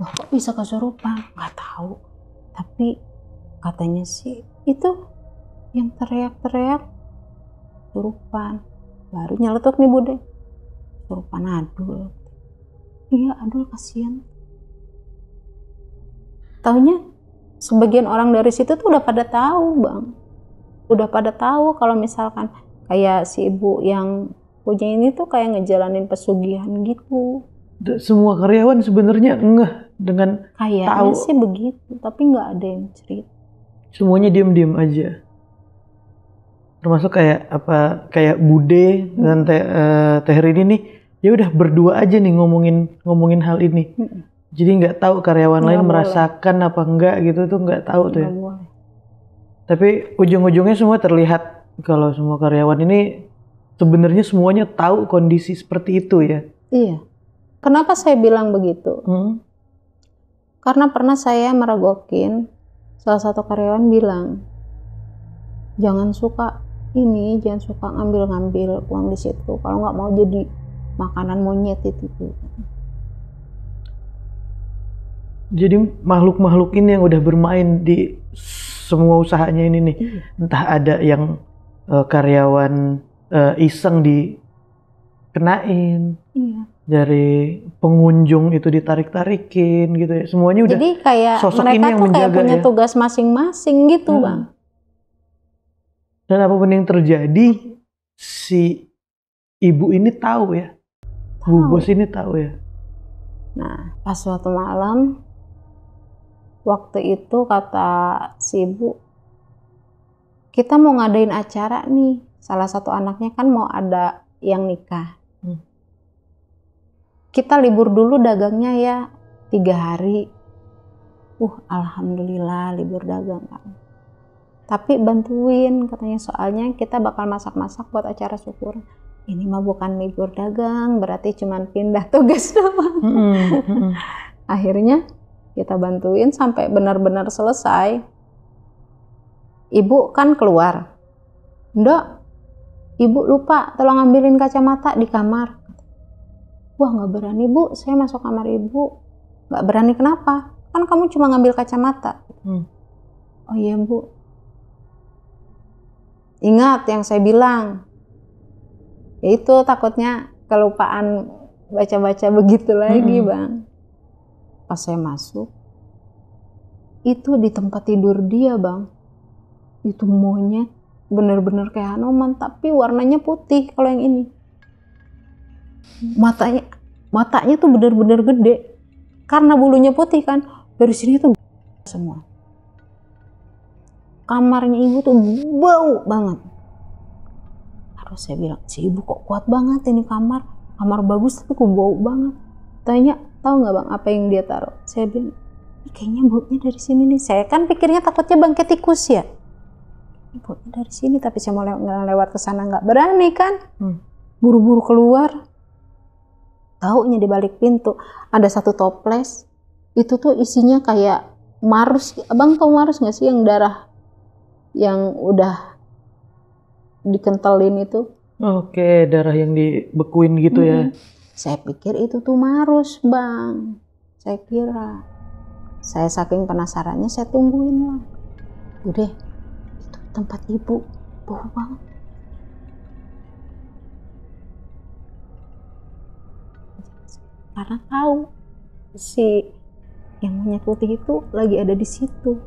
loh kok bisa kesurupan Gak tahu tapi katanya sih itu yang teriak-teriak surupan baru nyeletuk nih bude surupan adul iya aduh kasihan tahunya sebagian orang dari situ tuh udah pada tahu bang udah pada tahu kalau misalkan kayak si ibu yang punya ini tuh kayak ngejalanin pesugihan gitu semua karyawan sebenarnya ngeh dengan kayaknya tahu. sih begitu tapi nggak ada yang cerita semuanya diem-diem aja termasuk kayak apa kayak Bude dan teh, uh, eh, teh Rini nih ya udah berdua aja nih ngomongin ngomongin hal ini. Hmm. Jadi nggak tahu karyawan enggak lain boleh. merasakan apa enggak gitu tuh nggak tahu enggak tuh. Ya. Tapi ujung-ujungnya semua terlihat kalau semua karyawan ini sebenarnya semuanya tahu kondisi seperti itu ya. Iya. Kenapa saya bilang begitu? Hmm? Karena pernah saya meragokin salah satu karyawan bilang, jangan suka ini, jangan suka ngambil-ngambil uang di situ. Kalau nggak mau jadi makanan monyet itu tuh. Jadi makhluk-makhluk ini yang udah bermain di semua usahanya ini nih, hmm. entah ada yang uh, karyawan uh, iseng dikenain, iya. dari pengunjung itu ditarik-tarikin gitu ya, semuanya udah. Jadi kayak sosok mereka ini yang tuh menjaga kayak punya ya. tugas masing-masing gitu hmm. bang. Dan apapun yang terjadi, si ibu ini tahu ya Bu bos ini tahu ya. Nah, pas suatu malam waktu itu kata si ibu kita mau ngadain acara nih. Salah satu anaknya kan mau ada yang nikah. Hmm. Kita libur dulu dagangnya ya tiga hari. Uh, alhamdulillah libur dagang kan. Tapi bantuin katanya soalnya kita bakal masak-masak buat acara syukur ini mah bukan libur dagang berarti cuma pindah tugas doang hmm, hmm. akhirnya kita bantuin sampai benar-benar selesai ibu kan keluar Ndok, ibu lupa tolong ambilin kacamata di kamar wah nggak berani bu saya masuk kamar ibu nggak berani kenapa kan kamu cuma ngambil kacamata hmm. oh iya bu ingat yang saya bilang ya itu takutnya kelupaan baca-baca begitu lagi -hmm. bang pas saya masuk itu di tempat tidur dia bang itu monyet bener-bener kayak Hanoman tapi warnanya putih kalau yang ini matanya matanya tuh bener-bener gede karena bulunya putih kan dari sini tuh semua kamarnya ibu tuh bau banget terus saya bilang si ibu kok kuat banget ini kamar kamar bagus tapi kok bau banget tanya tahu nggak bang apa yang dia taruh saya bilang ini kayaknya baunya dari sini nih saya kan pikirnya takutnya bangke tikus ya baunya dari sini tapi saya mau le lewat ke sana nggak berani kan hmm. buru-buru hmm. keluar taunya di balik pintu ada satu toples itu tuh isinya kayak marus abang tau marus nggak sih yang darah yang udah dikentalin itu. Oke, darah yang dibekuin gitu hmm. ya. Saya pikir itu tuh marus, Bang. Saya kira. Saya saking penasarannya saya tungguin lah. Udah, itu tempat ibu. Bau banget. Karena tahu si yang monyet putih itu lagi ada di situ.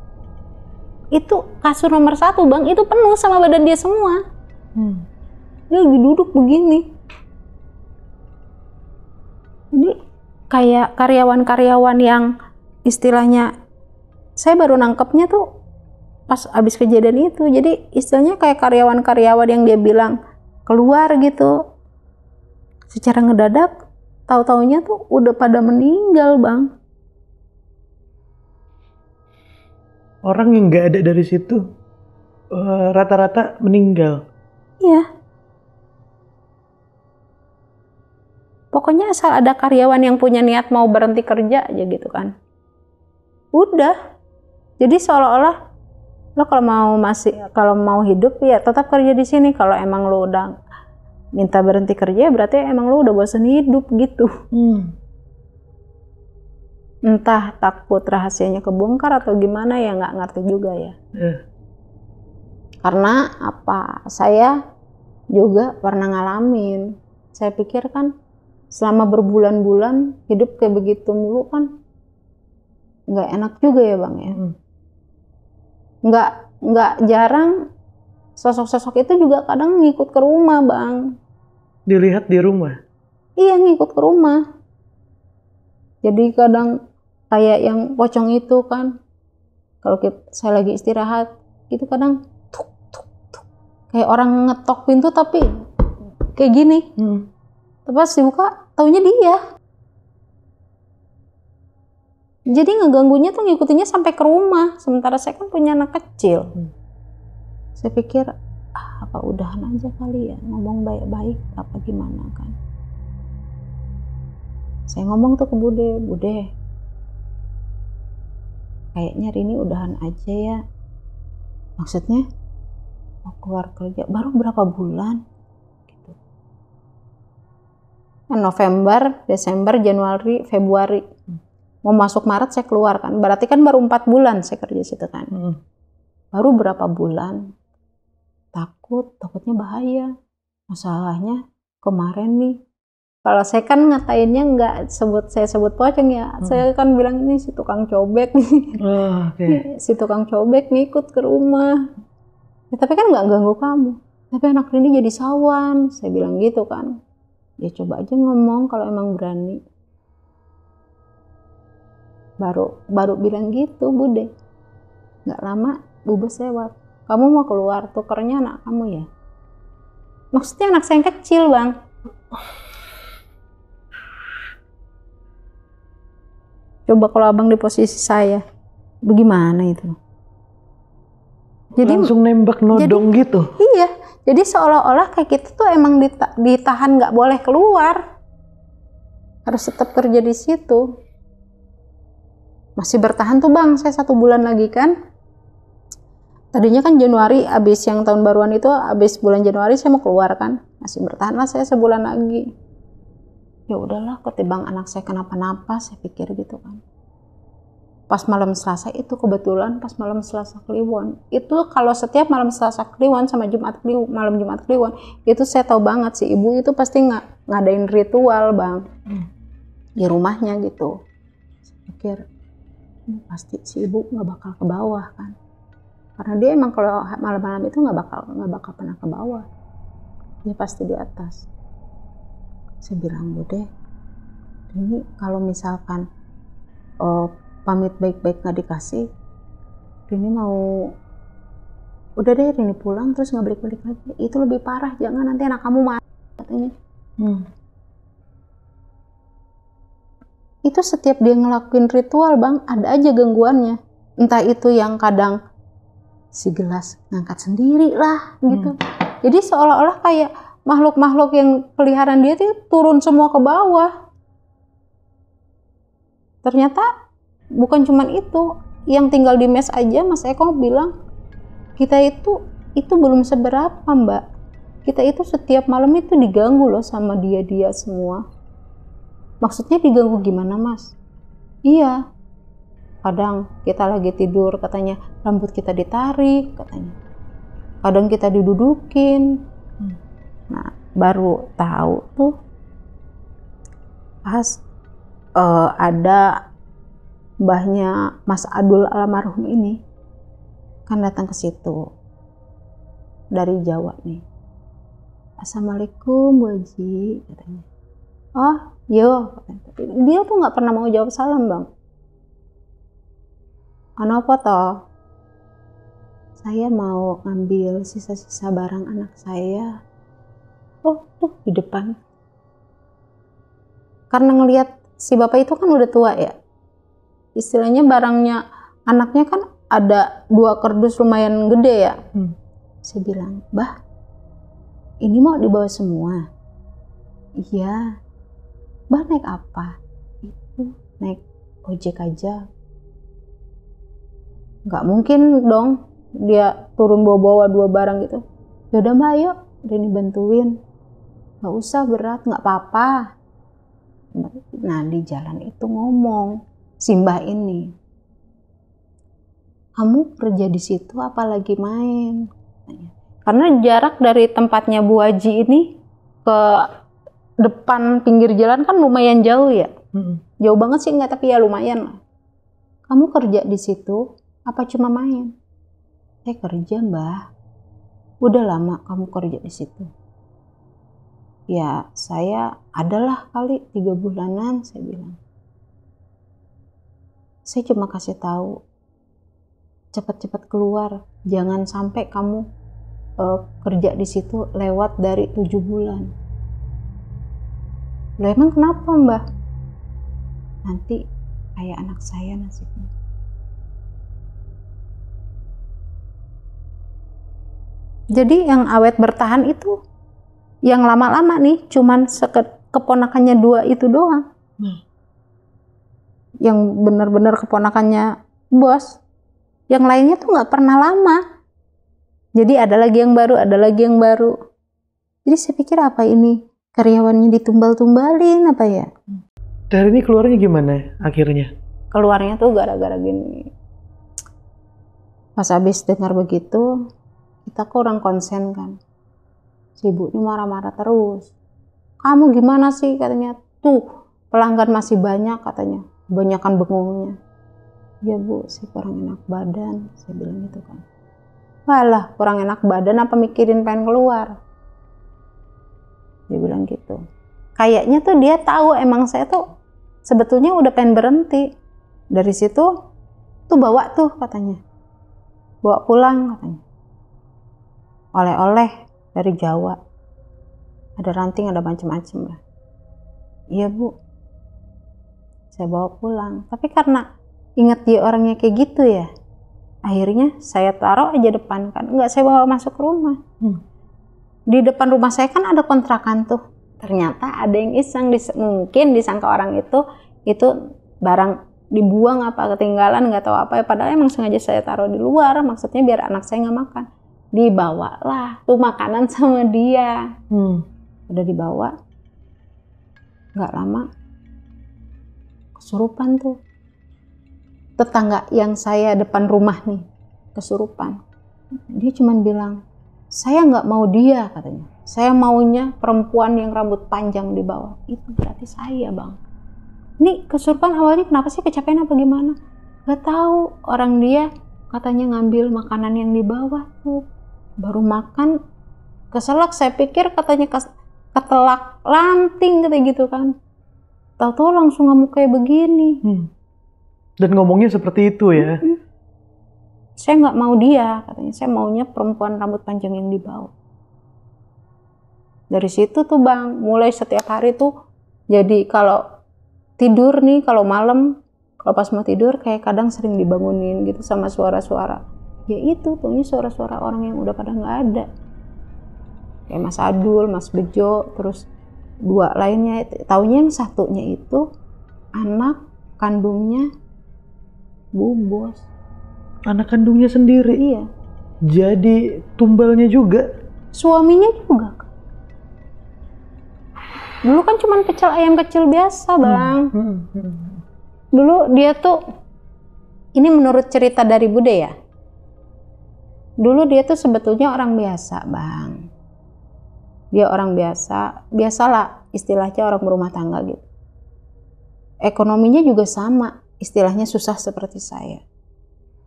Itu kasur nomor satu bang, itu penuh sama badan dia semua. Hmm. dia lagi duduk begini ini kayak karyawan-karyawan yang istilahnya saya baru nangkepnya tuh pas abis kejadian itu jadi istilahnya kayak karyawan-karyawan yang dia bilang keluar gitu secara ngedadak tahu-taunya tuh udah pada meninggal bang orang yang nggak ada dari situ eh, rata -rata meninggal Iya. Pokoknya asal ada karyawan yang punya niat mau berhenti kerja aja gitu kan. Udah. Jadi seolah-olah lo kalau mau masih kalau mau hidup ya tetap kerja di sini kalau emang lo udah minta berhenti kerja berarti emang lo udah bosan hidup gitu hmm. entah takut rahasianya kebongkar atau gimana ya nggak ngerti juga ya yeah karena apa saya juga pernah ngalamin saya pikir kan selama berbulan-bulan hidup kayak begitu mulu kan nggak enak juga ya bang ya hmm. nggak nggak jarang sosok-sosok itu juga kadang ngikut ke rumah bang dilihat di rumah iya ngikut ke rumah jadi kadang kayak yang pocong itu kan kalau saya lagi istirahat itu kadang kayak orang ngetok pintu tapi kayak gini hmm. pas dibuka taunya dia jadi ngeganggunya tuh ngikutinnya sampai ke rumah sementara saya kan punya anak kecil hmm. saya pikir ah, apa udahan aja kali ya ngomong baik-baik apa gimana kan saya ngomong tuh ke Bude, Bude kayaknya Rini udahan aja ya maksudnya mau keluar kerja baru berapa bulan gitu. Kan November, Desember, Januari, Februari hmm. mau masuk Maret saya keluar kan berarti kan baru empat bulan saya kerja situ kan hmm. baru berapa bulan takut takutnya bahaya masalahnya kemarin nih kalau saya kan ngatainnya nggak sebut saya sebut pocong ya hmm. saya kan bilang ini si tukang cobek nih oh, ah, okay. si tukang cobek ngikut ke rumah ya, tapi kan nggak ganggu kamu tapi anak Rini jadi sawan saya bilang gitu kan ya coba aja ngomong kalau emang berani baru baru bilang gitu bude nggak lama bubes lewat kamu mau keluar tukernya anak kamu ya maksudnya anak saya yang kecil bang coba kalau abang di posisi saya bagaimana itu jadi langsung nembak nodong jadi, gitu iya jadi seolah-olah kayak kita gitu tuh emang ditahan nggak boleh keluar harus tetap kerja di situ masih bertahan tuh bang saya satu bulan lagi kan tadinya kan Januari abis yang tahun baruan itu abis bulan Januari saya mau keluar kan masih bertahan lah saya sebulan lagi ya udahlah ketimbang anak saya kenapa-napa saya pikir gitu kan pas malam Selasa itu kebetulan pas malam Selasa Kliwon itu kalau setiap malam Selasa Kliwon sama Jumat Kliwon malam Jumat Kliwon itu saya tahu banget si ibu itu pasti nggak ngadain ritual bang hmm. di rumahnya gitu saya pikir ini hmm, pasti si ibu nggak bakal ke bawah kan karena dia emang kalau malam-malam itu nggak bakal nggak bakal pernah ke bawah dia pasti di atas saya bilang bu deh ini kalau misalkan oh, pamit baik-baik nggak dikasih Rini mau udah deh Rini pulang terus nggak balik-balik lagi itu lebih parah jangan nanti anak kamu mati katanya hmm. itu setiap dia ngelakuin ritual bang ada aja gangguannya entah itu yang kadang si gelas ngangkat sendiri lah gitu hmm. jadi seolah-olah kayak makhluk-makhluk yang peliharaan dia tuh turun semua ke bawah ternyata bukan cuma itu yang tinggal di mes aja Mas Eko bilang kita itu itu belum seberapa Mbak kita itu setiap malam itu diganggu loh sama dia-dia semua maksudnya diganggu gimana Mas iya kadang kita lagi tidur katanya rambut kita ditarik katanya kadang kita didudukin nah baru tahu tuh pas uh, ada mbahnya Mas Adul almarhum ini kan datang ke situ dari Jawa nih. Assalamualaikum Bu Haji katanya. Oh yo dia tuh nggak pernah mau jawab salam bang. apa toh? Saya mau ngambil sisa-sisa barang anak saya. Oh tuh di depan. Karena ngelihat si bapak itu kan udah tua ya, istilahnya barangnya anaknya kan ada dua kerdus lumayan gede ya hmm. saya bilang bah ini mau dibawa semua iya bah naik apa itu naik ojek aja nggak mungkin dong dia turun bawa-bawa dua barang gitu yaudah mbak ayo Reni bantuin Gak usah berat nggak apa-apa nah di jalan itu ngomong Simbah ini. Kamu kerja di situ apalagi main? Karena jarak dari tempatnya Bu Haji ini ke depan pinggir jalan kan lumayan jauh ya. Hmm. Jauh banget sih nggak tapi ya lumayan lah. Kamu kerja di situ apa cuma main? Saya kerja mbah. Udah lama kamu kerja di situ. Ya saya adalah kali tiga bulanan saya bilang saya cuma kasih tahu cepat-cepat keluar jangan sampai kamu uh, kerja di situ lewat dari tujuh bulan lo emang kenapa Mbak? nanti kayak anak saya nasibnya jadi yang awet bertahan itu yang lama-lama nih cuman keponakannya dua itu doang hmm yang benar-benar keponakannya bos yang lainnya tuh nggak pernah lama jadi ada lagi yang baru ada lagi yang baru jadi saya pikir apa ini karyawannya ditumbal-tumbalin apa ya dari ini keluarnya gimana akhirnya keluarnya tuh gara-gara gini pas habis dengar begitu kita kurang konsen kan si ibu ini marah-marah terus kamu gimana sih katanya tuh pelanggan masih banyak katanya Kebanyakan bengongnya. Ya bu, saya kurang enak badan. Saya bilang gitu kan. Walah, kurang enak badan apa mikirin pengen keluar? Dia bilang gitu. Kayaknya tuh dia tahu emang saya tuh sebetulnya udah pengen berhenti. Dari situ tuh bawa tuh katanya. Bawa pulang katanya. Oleh-oleh dari Jawa. Ada ranting, ada macam-macam lah. Iya bu, saya bawa pulang tapi karena ingat dia orangnya kayak gitu ya akhirnya saya taruh aja depan kan nggak saya bawa masuk rumah hmm. di depan rumah saya kan ada kontrakan tuh ternyata ada yang iseng dis mungkin disangka orang itu itu barang dibuang apa ketinggalan nggak tahu apa ya padahal emang sengaja saya taruh di luar maksudnya biar anak saya nggak makan dibawalah tuh makanan sama dia hmm. udah dibawa nggak lama kesurupan tuh. Tetangga yang saya depan rumah nih kesurupan. Dia cuma bilang, saya nggak mau dia katanya. Saya maunya perempuan yang rambut panjang di bawah. Itu berarti saya bang. Ini kesurupan awalnya kenapa sih kecapean apa gimana? Gak tahu orang dia katanya ngambil makanan yang di bawah tuh. Baru makan keselak saya pikir katanya ketelak lanting gitu gitu kan tahu-tahu langsung ngamuk kayak begini hmm. dan ngomongnya seperti itu ya hmm. saya nggak mau dia katanya saya maunya perempuan rambut panjang yang dibawa dari situ tuh bang mulai setiap hari tuh jadi kalau tidur nih kalau malam kalau pas mau tidur kayak kadang sering dibangunin gitu sama suara-suara ya itu tuhnya suara-suara orang yang udah pada nggak ada kayak Mas Adul, Mas Bejo, terus dua lainnya taunya yang satunya itu anak kandungnya Bu Bos. Anak kandungnya sendiri? Iya. Jadi tumbalnya juga? Suaminya juga. Dulu kan cuman pecel ayam kecil biasa, hmm, Bang. Hmm, hmm. Hmm. Dulu dia tuh, ini menurut cerita dari Bude ya, dulu dia tuh sebetulnya orang biasa, Bang dia orang biasa biasalah istilahnya orang berumah tangga gitu ekonominya juga sama istilahnya susah seperti saya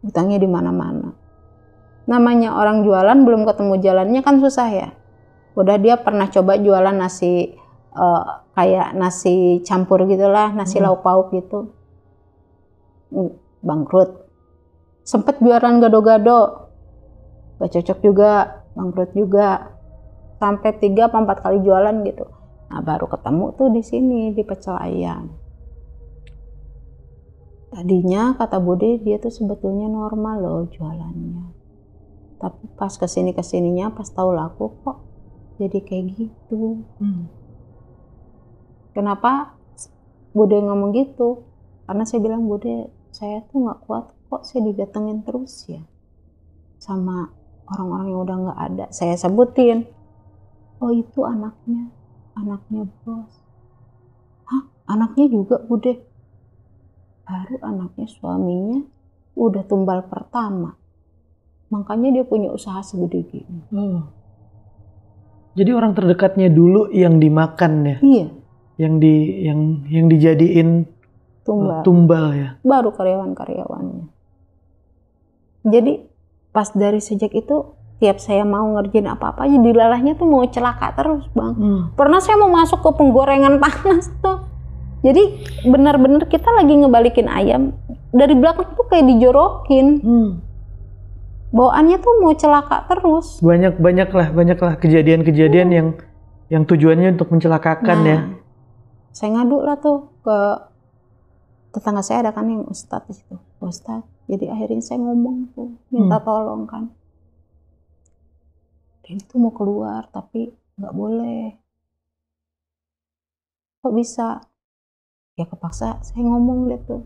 hutangnya di mana-mana namanya orang jualan belum ketemu jalannya kan susah ya udah dia pernah coba jualan nasi uh, kayak nasi campur gitulah nasi hmm. lauk pauk gitu hmm, bangkrut sempet jualan gado-gado gak cocok juga bangkrut juga sampai tiga atau empat kali jualan gitu nah baru ketemu tuh di sini di pecel ayam tadinya kata Budi dia tuh sebetulnya normal loh jualannya tapi pas kesini kesininya pas tahu laku kok jadi kayak gitu hmm. kenapa Bude ngomong gitu karena saya bilang Bude saya tuh nggak kuat kok saya didatengin terus ya sama orang-orang yang udah nggak ada saya sebutin oh itu anaknya anaknya bos hah anaknya juga bude baru anaknya suaminya udah tumbal pertama makanya dia punya usaha segede gini oh. jadi orang terdekatnya dulu yang dimakan ya iya yang di yang yang dijadiin tumbal, eh, tumbal ya baru karyawan karyawannya jadi pas dari sejak itu tiap saya mau ngerjain apa-apa jadi lalahnya tuh mau celaka terus bang hmm. pernah saya mau masuk ke penggorengan panas tuh jadi benar-benar kita lagi ngebalikin ayam dari belakang tuh kayak dijorokin hmm. bawaannya tuh mau celaka terus banyak banyak lah banyak lah kejadian-kejadian hmm. yang yang tujuannya untuk mencelakakan nah, ya saya ngaduk lah tuh ke tetangga saya ada kan yang ustadz di ustadz jadi akhirnya saya ngomong tuh minta hmm. tolong kan itu tuh mau keluar tapi nggak boleh kok bisa ya kepaksa saya ngomong deh tuh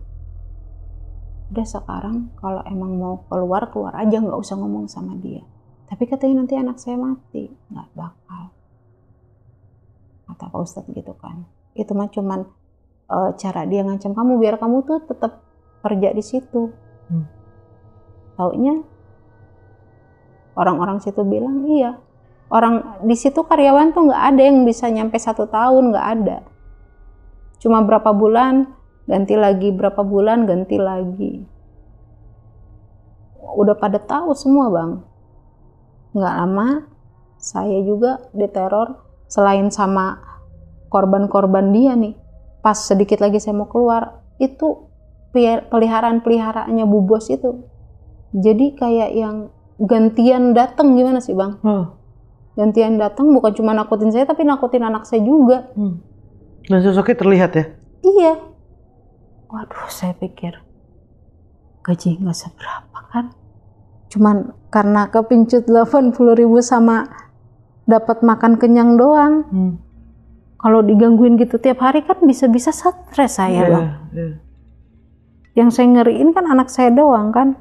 udah sekarang kalau emang mau keluar keluar aja nggak usah ngomong sama dia tapi katanya nanti anak saya mati nggak bakal kata pak ustadz gitu kan itu mah cuman e, cara dia ngancam kamu biar kamu tuh tetap kerja di situ hmm. taunya orang-orang situ bilang iya orang di situ karyawan tuh nggak ada yang bisa nyampe satu tahun nggak ada cuma berapa bulan ganti lagi berapa bulan ganti lagi udah pada tahu semua bang nggak lama saya juga diteror selain sama korban-korban dia nih pas sedikit lagi saya mau keluar itu peliharaan peliharaannya bu bos itu jadi kayak yang gantian datang gimana sih bang? Hmm. Gantian datang bukan cuma nakutin saya tapi nakutin anak saya juga. Hmm. Dan sosoknya terlihat ya? Iya. Waduh, saya pikir gaji nggak seberapa kan? Cuman karena kepincut 80 ribu sama dapat makan kenyang doang. Hmm. Kalau digangguin gitu tiap hari kan bisa-bisa stres saya yeah, bang. Yeah. Yang saya ngeriin kan anak saya doang kan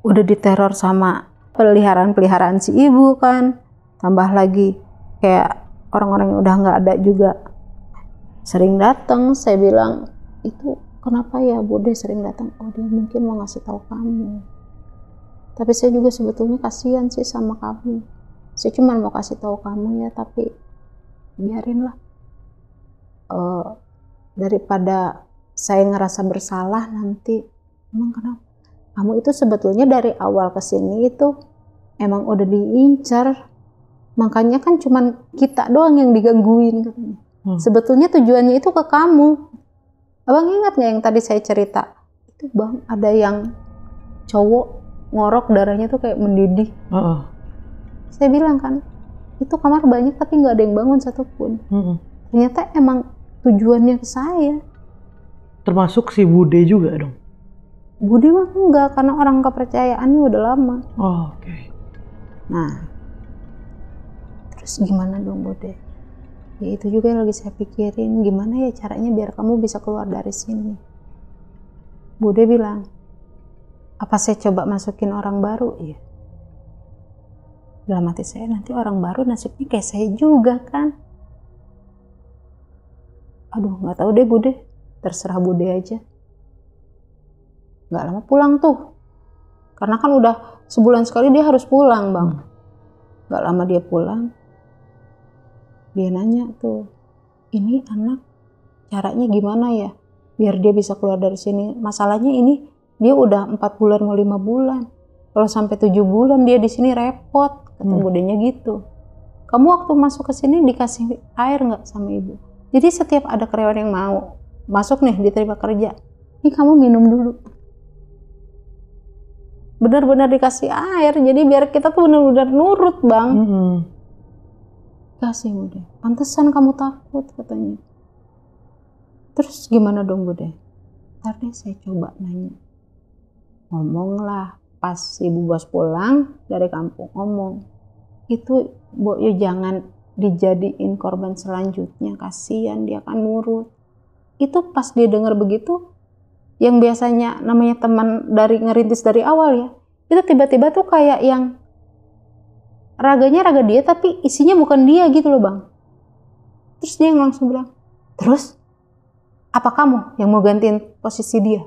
udah diteror sama peliharaan-peliharaan si ibu kan tambah lagi kayak orang-orang yang udah nggak ada juga sering datang saya bilang itu kenapa ya bude sering datang oh dia mungkin mau ngasih tahu kamu tapi saya juga sebetulnya kasihan sih sama kamu saya cuma mau kasih tahu kamu ya tapi biarinlah uh, daripada saya ngerasa bersalah nanti emang kenapa kamu itu sebetulnya dari awal ke sini itu emang udah diincar makanya kan cuman kita doang yang digangguin katanya hmm. sebetulnya tujuannya itu ke kamu abang ingat nggak yang tadi saya cerita itu bang ada yang cowok ngorok darahnya tuh kayak mendidih uh -uh. saya bilang kan itu kamar banyak tapi nggak ada yang bangun satupun uh ternyata emang tujuannya ke saya termasuk si Bude juga dong Budi mah enggak karena orang kepercayaannya udah lama. Oh, oke. Okay. Nah, terus gimana dong Bude? Ya itu juga yang lagi saya pikirin, gimana ya caranya biar kamu bisa keluar dari sini. Bude bilang, apa saya coba masukin orang baru? Iya. Dalam hati saya nanti orang baru nasibnya kayak saya juga kan. Aduh, nggak tahu deh Bude. Terserah Bude aja nggak lama pulang tuh karena kan udah sebulan sekali dia harus pulang bang hmm. nggak lama dia pulang dia nanya tuh ini anak caranya gimana ya biar dia bisa keluar dari sini masalahnya ini dia udah empat bulan mau lima bulan kalau sampai tujuh bulan dia di sini repot ketemu hmm. budenya gitu kamu waktu masuk ke sini dikasih air nggak sama ibu jadi setiap ada karyawan yang mau masuk nih diterima kerja ini kamu minum dulu benar-benar dikasih air jadi biar kita tuh benar-benar nurut bang mm -hmm. kasih bude pantesan kamu takut katanya terus gimana dong bude ntar deh saya coba nanya ngomonglah pas ibu bos pulang dari kampung ngomong itu bu ya jangan dijadiin korban selanjutnya kasihan dia akan nurut itu pas dia dengar begitu yang biasanya namanya teman dari ngerintis dari awal ya itu tiba-tiba tuh kayak yang raganya raga dia tapi isinya bukan dia gitu loh bang terus dia yang langsung bilang terus apa kamu yang mau gantiin posisi dia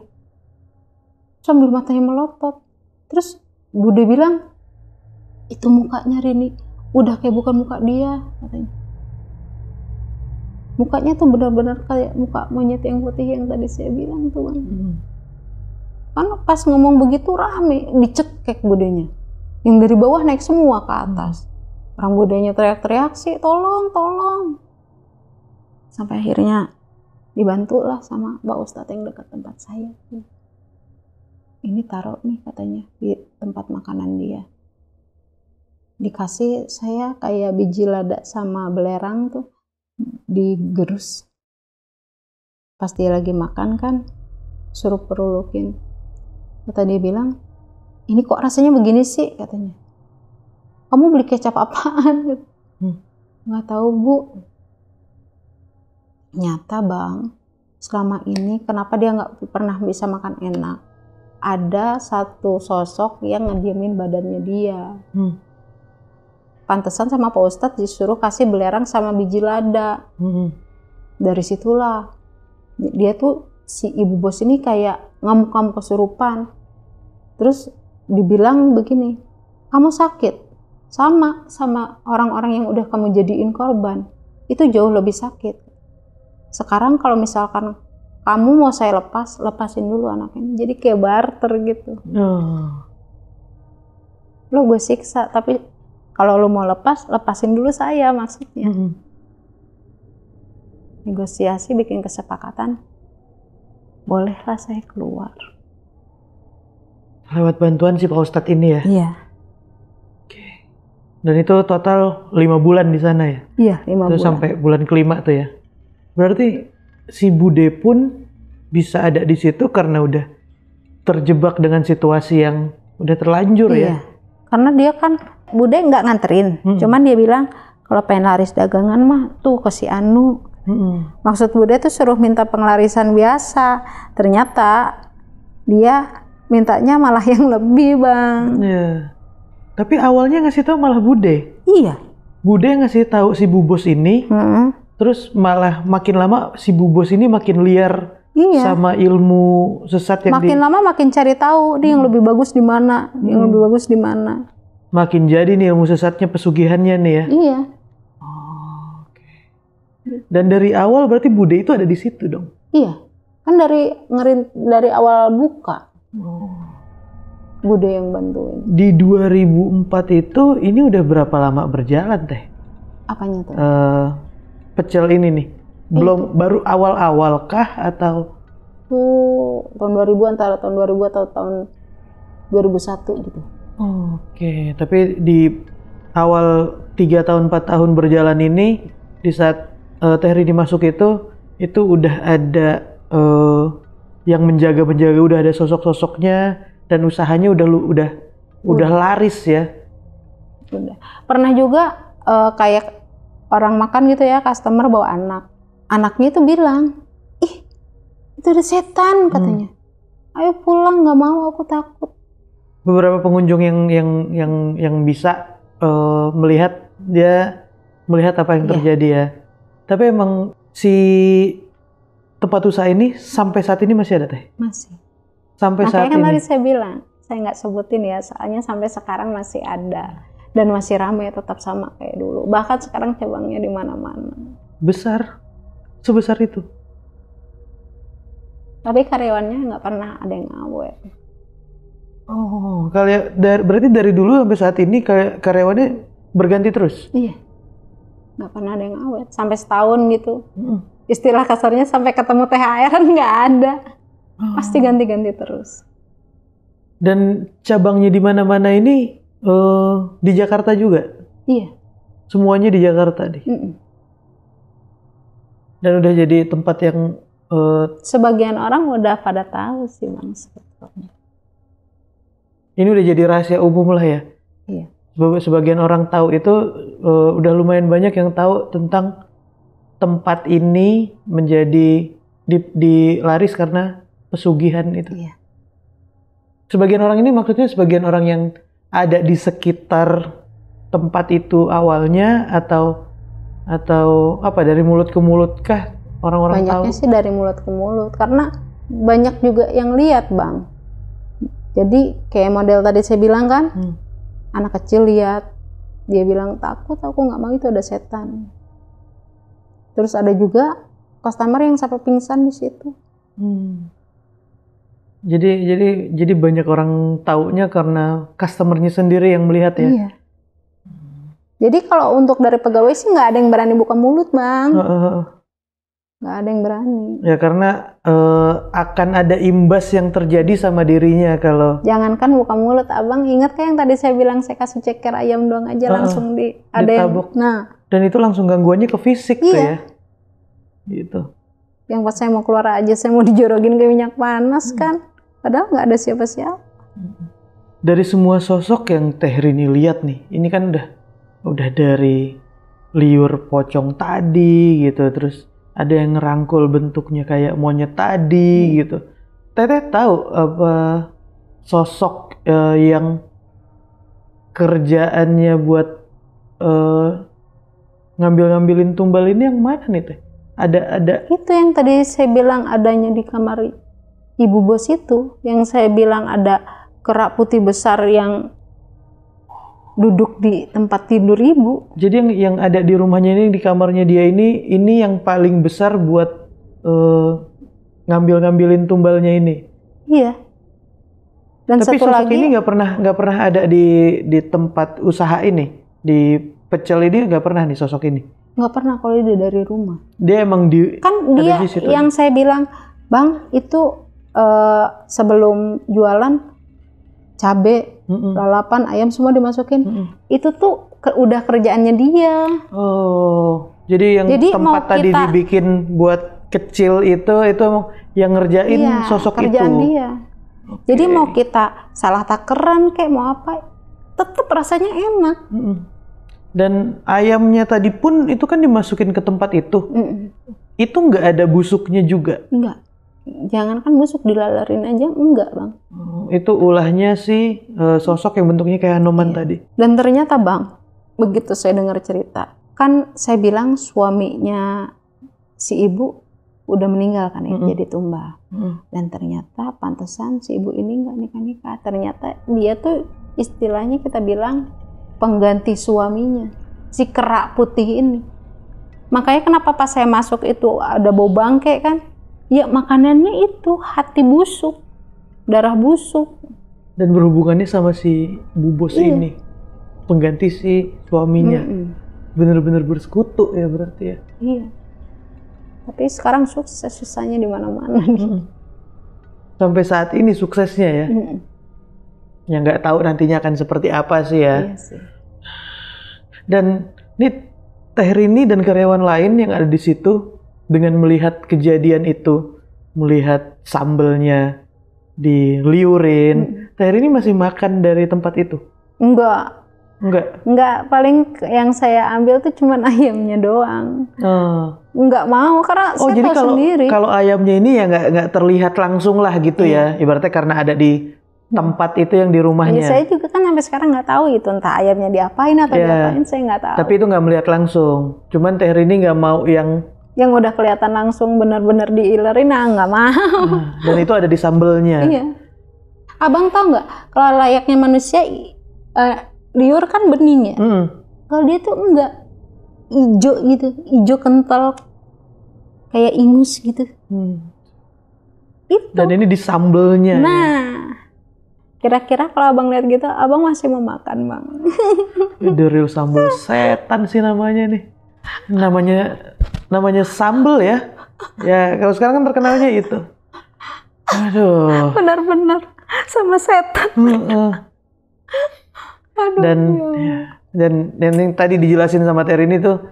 sambil matanya melotot terus Bude bilang itu mukanya Rini udah kayak bukan muka dia katanya mukanya tuh benar-benar kayak muka monyet yang putih yang tadi saya bilang tuh kan hmm. kan pas ngomong begitu rame dicekek budenya yang dari bawah naik semua ke atas orang budenya teriak-teriak sih tolong tolong sampai akhirnya dibantulah sama mbak ustadz yang dekat tempat saya ini taruh nih katanya di tempat makanan dia dikasih saya kayak biji lada sama belerang tuh digerus pas dia lagi makan kan suruh perulukin kata dia bilang ini kok rasanya begini sih katanya kamu beli kecap apaan gitu. hmm. nggak tahu bu nyata bang selama ini kenapa dia nggak pernah bisa makan enak ada satu sosok yang ngediamin badannya dia hmm pantesan sama Pak Ustadz disuruh kasih belerang sama biji lada. Hmm. Dari situlah dia tuh si ibu bos ini kayak ngamuk-ngamuk kesurupan. Terus dibilang begini, kamu sakit sama sama orang-orang yang udah kamu jadiin korban. Itu jauh lebih sakit. Sekarang kalau misalkan kamu mau saya lepas, lepasin dulu anaknya. Jadi kayak barter gitu. Hmm. Oh. Lo gue siksa, tapi kalau lu mau lepas lepasin dulu saya maksudnya mm -hmm. negosiasi bikin kesepakatan bolehlah saya keluar lewat bantuan si Pak Ustadz ini ya iya Oke. dan itu total lima bulan di sana ya? Iya, lima bulan. sampai bulan kelima tuh ya? Berarti si Bude pun bisa ada di situ karena udah terjebak dengan situasi yang udah terlanjur ya? iya. ya? Karena dia kan Bude nggak nganterin, hmm. cuman dia bilang kalau pengen laris dagangan mah tuh ke si Anu. Hmm. Maksud Bude tuh suruh minta penglarisan biasa. Ternyata dia mintanya malah yang lebih, Bang. Iya. Tapi awalnya ngasih tahu malah Bude. Iya. Bude ngasih tahu si Bubos ini. Hmm. Terus malah makin lama si Bubos ini makin liar iya. sama ilmu sesat yang makin di... lama makin cari tahu dia yang hmm. lebih bagus di mana, hmm. yang lebih bagus di mana makin jadi nih ilmu sesatnya pesugihannya nih ya. Iya. Oh, oke. Okay. Dan dari awal berarti Bude itu ada di situ dong. Iya. Kan dari ngerin dari awal buka. Oh. Bude yang bantuin. Di 2004 itu ini udah berapa lama berjalan teh? Apanya tuh? Uh, pecel ini nih. Eh, Belum itu. baru awal-awal kah atau tuh tahun 2000 antara tahun 2000 atau tahun 2001 gitu. Oke, tapi di awal tiga tahun empat tahun berjalan ini di saat uh, eh, Teh Rini masuk itu itu udah ada uh, yang menjaga menjaga udah ada sosok-sosoknya dan usahanya udah udah udah, udah laris ya. Udah. Pernah juga uh, kayak orang makan gitu ya customer bawa anak. Anaknya itu bilang, "Ih, itu ada setan," hmm. katanya. Hmm. "Ayo pulang, nggak mau aku takut." beberapa pengunjung yang yang yang yang bisa uh, melihat dia melihat apa yang iya. terjadi yeah. ya. Tapi emang si tempat usaha ini sampai saat ini masih ada teh? Masih. Sampai Makanya saat ini. kemarin saya bilang, saya nggak sebutin ya, soalnya sampai sekarang masih ada dan masih ramai tetap sama kayak dulu. Bahkan sekarang cabangnya di mana-mana. Besar, sebesar itu. Tapi karyawannya nggak pernah ada yang ngawet. Oh, kalian dari, berarti dari dulu sampai saat ini karyawannya berganti terus? Iya. Nggak pernah ada yang awet sampai setahun gitu. Hmm. Istilah kasarnya sampai ketemu THR nggak ada. Hmm. Pasti ganti-ganti terus. Dan cabangnya di mana-mana ini uh, di Jakarta juga? Iya. Semuanya di Jakarta deh. Mm -mm. Dan udah jadi tempat yang uh, sebagian orang udah pada tahu sih bang sebetulnya ini udah jadi rahasia umum lah ya. Iya. Sebagian orang tahu itu uh, udah lumayan banyak yang tahu tentang tempat ini menjadi di, laris karena pesugihan itu. Iya. Sebagian orang ini maksudnya sebagian orang yang ada di sekitar tempat itu awalnya atau atau apa dari mulut ke mulut kah orang-orang tahu? Banyaknya sih dari mulut ke mulut karena banyak juga yang lihat, Bang jadi kayak model tadi saya bilang kan, hmm. anak kecil lihat, dia bilang takut, aku nggak mau itu ada setan. Terus ada juga customer yang sampai pingsan di situ. Hmm. Jadi jadi jadi banyak orang taunya karena customernya sendiri yang melihat ya. Iya. Jadi kalau untuk dari pegawai sih nggak ada yang berani buka mulut bang. Uh, uh, uh nggak ada yang berani ya karena uh, akan ada imbas yang terjadi sama dirinya kalau jangankan buka mulut abang ingat kan yang tadi saya bilang saya kasih ceker ayam doang aja uh, langsung di ada yang nah dan itu langsung gangguannya ke fisik iya. tuh ya gitu yang pas saya mau keluar aja saya mau dijorokin ke minyak panas hmm. kan padahal nggak ada siapa-siapa hmm. dari semua sosok yang Teh Rini lihat nih ini kan udah udah dari liur pocong tadi gitu terus ada yang ngerangkul bentuknya kayak monyet tadi hmm. gitu. Teteh tahu apa sosok uh, yang kerjaannya buat uh, ngambil-ngambilin tumbal ini yang mana nih teh? Ada ada itu yang tadi saya bilang adanya di kamar ibu bos itu yang saya bilang ada kerak putih besar yang duduk di tempat tidur ibu. Jadi yang yang ada di rumahnya ini di kamarnya dia ini ini yang paling besar buat uh, ngambil-ngambilin tumbalnya ini. Iya. Dan Tapi satu sosok lagi, ini nggak pernah nggak pernah ada di di tempat usaha ini di pecel ini nggak pernah nih sosok ini. Nggak pernah kalau dia dari rumah. Dia emang di kan dia di situ yang ini. saya bilang bang itu uh, sebelum jualan cabe, mm hmm lalapan, ayam semua dimasukin. Mm hmm Itu tuh ke, udah kerjaannya dia. Oh, jadi yang jadi tempat tadi dibikin buat kecil itu itu yang ngerjain iya, sosok kerjaan itu. dia. Okay. Jadi mau kita salah takeran kayak mau apa, tetap rasanya enak. Mm hmm Dan ayamnya tadi pun itu kan dimasukin ke tempat itu. Mm hmm Itu nggak ada busuknya juga. Enggak jangan kan busuk dilalarin aja enggak bang oh, itu ulahnya sih eh, sosok yang bentuknya kayak Noman iya. tadi dan ternyata bang begitu saya dengar cerita kan saya bilang suaminya si ibu udah meninggal kan ya mm -hmm. jadi tumbal mm -hmm. dan ternyata pantesan si ibu ini nggak nikah nikah ternyata dia tuh istilahnya kita bilang pengganti suaminya si kerak putih ini makanya kenapa pas saya masuk itu ada bau bangke kan ya makanannya itu hati busuk darah busuk dan berhubungannya sama si bu bos iya. ini pengganti si suaminya bener-bener bersekutu ya berarti ya iya tapi sekarang sukses susahnya di mana-mana mm. sampai saat ini suksesnya ya mm. yang nggak tahu nantinya akan seperti apa sih ya iya sih. dan ini Teh Rini dan karyawan lain yang ada di situ dengan melihat kejadian itu, melihat sambelnya diliurin, hmm. Teh ini masih makan dari tempat itu? Enggak. Enggak. Enggak, paling yang saya ambil tuh cuma ayamnya doang. Hmm. Enggak mau karena oh, saya jadi tahu kalau, sendiri. Kalau ayamnya ini ya enggak enggak terlihat langsung lah gitu hmm. ya. Iya. Ibaratnya karena ada di hmm. tempat itu yang di rumahnya. Ya, saya juga kan sampai sekarang nggak tahu itu entah ayamnya diapain atau yeah. diapain saya nggak tahu. Tapi itu nggak melihat langsung. Cuman Teh Rini nggak mau yang yang udah kelihatan langsung benar di diilerin nah nggak mau nah, dan itu ada di sambelnya iya abang tau nggak kalau layaknya manusia uh, liur kan bening ya mm. kalau dia tuh enggak hijau gitu hijau kental kayak ingus gitu hmm. itu dan ini di sambelnya ya? nah kira-kira kalau abang lihat gitu abang masih mau makan bang the real sambal setan sih namanya nih namanya namanya sambel ya. Ya, kalau sekarang kan terkenalnya itu. Aduh. Benar-benar sama setan. Mm -mm. Aduh. Dan ya, dan dan yang tadi dijelasin sama ini tuh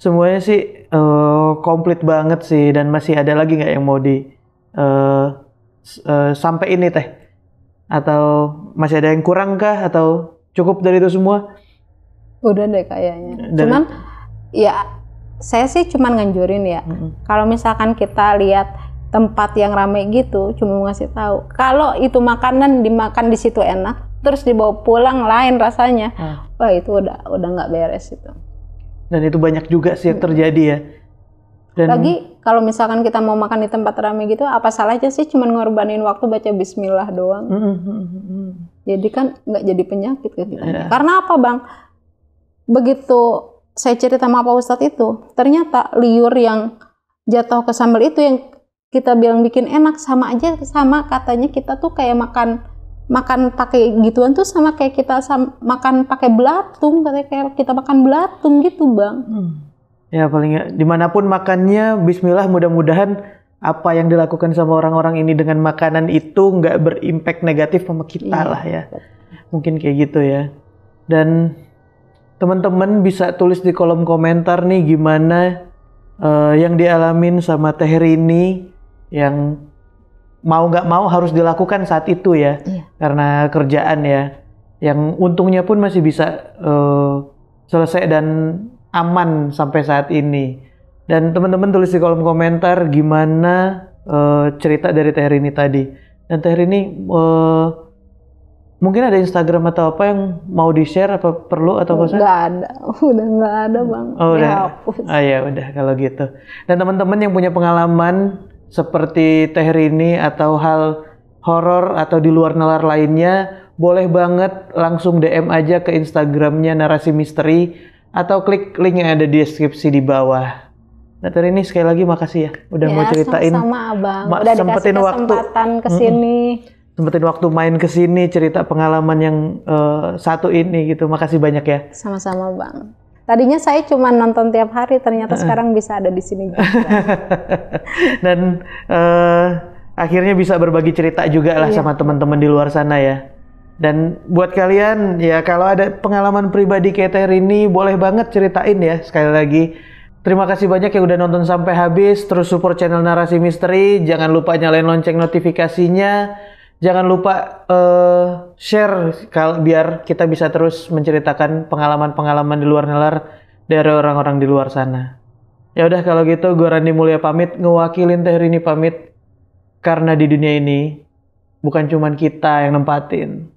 semuanya sih uh, komplit banget sih dan masih ada lagi nggak yang mau di uh, uh, sampai ini teh atau masih ada yang kurang kah atau cukup dari itu semua? Udah deh kayaknya. Dan, Cuman ya saya sih cuma nganjurin ya. Mm -hmm. Kalau misalkan kita lihat tempat yang ramai gitu, cuma ngasih tahu. Kalau itu makanan dimakan di situ enak, terus dibawa pulang lain rasanya. Hmm. Wah itu udah udah nggak beres itu. Dan itu banyak juga sih yang terjadi ya. Dan Lagi kalau misalkan kita mau makan di tempat ramai gitu, apa salahnya sih cuma ngorbanin waktu baca Bismillah doang? Mm Jadi kan nggak jadi penyakit gitu. Kan yeah. Karena apa bang? Begitu saya cerita sama Pak Ustadz itu ternyata liur yang jatuh ke sambal itu yang kita bilang bikin enak sama aja sama katanya kita tuh kayak makan makan pakai gituan tuh sama kayak kita sama, makan pakai belatung katanya kayak kita makan belatung gitu bang hmm. ya paling ya, dimanapun makannya Bismillah mudah-mudahan apa yang dilakukan sama orang-orang ini dengan makanan itu nggak berimpact negatif sama kita iya. lah ya mungkin kayak gitu ya dan teman-teman bisa tulis di kolom komentar nih gimana uh, yang dialamin sama Teh Rini yang mau nggak mau harus dilakukan saat itu ya iya. karena kerjaan ya yang untungnya pun masih bisa uh, selesai dan aman sampai saat ini dan teman-teman tulis di kolom komentar gimana uh, cerita dari Teh Rini tadi dan Teh Rini uh, Mungkin ada Instagram atau apa yang mau di share apa perlu atau apa? Enggak ada, udah enggak ada bang. Oh udah. Ya, ah ya udah kalau gitu. Dan teman-teman yang punya pengalaman seperti Teh Rini atau hal horor atau di luar nalar lainnya, boleh banget langsung DM aja ke Instagramnya Narasi Misteri atau klik link yang ada di deskripsi di bawah. Nah, Teh ini sekali lagi makasih ya udah ya, mau ceritain. Sama, -sama Abang. udah sempetin waktu. kesempatan kesini. Mm -mm sempetin waktu main ke sini cerita pengalaman yang uh, satu ini gitu. Makasih banyak ya. Sama-sama, Bang. Tadinya saya cuma nonton tiap hari, ternyata uh. sekarang bisa ada di sini juga. Dan uh, akhirnya bisa berbagi cerita juga lah iya. sama teman-teman di luar sana ya. Dan buat kalian ya kalau ada pengalaman pribadi kayak ini boleh banget ceritain ya sekali lagi. Terima kasih banyak yang udah nonton sampai habis. Terus support channel Narasi Misteri. Jangan lupa nyalain lonceng notifikasinya. Jangan lupa uh, share kal biar kita bisa terus menceritakan pengalaman-pengalaman di luar nalar dari orang-orang di luar sana. Ya udah kalau gitu gue Randy Mulia pamit, ngewakilin Teh Rini pamit karena di dunia ini bukan cuman kita yang nempatin,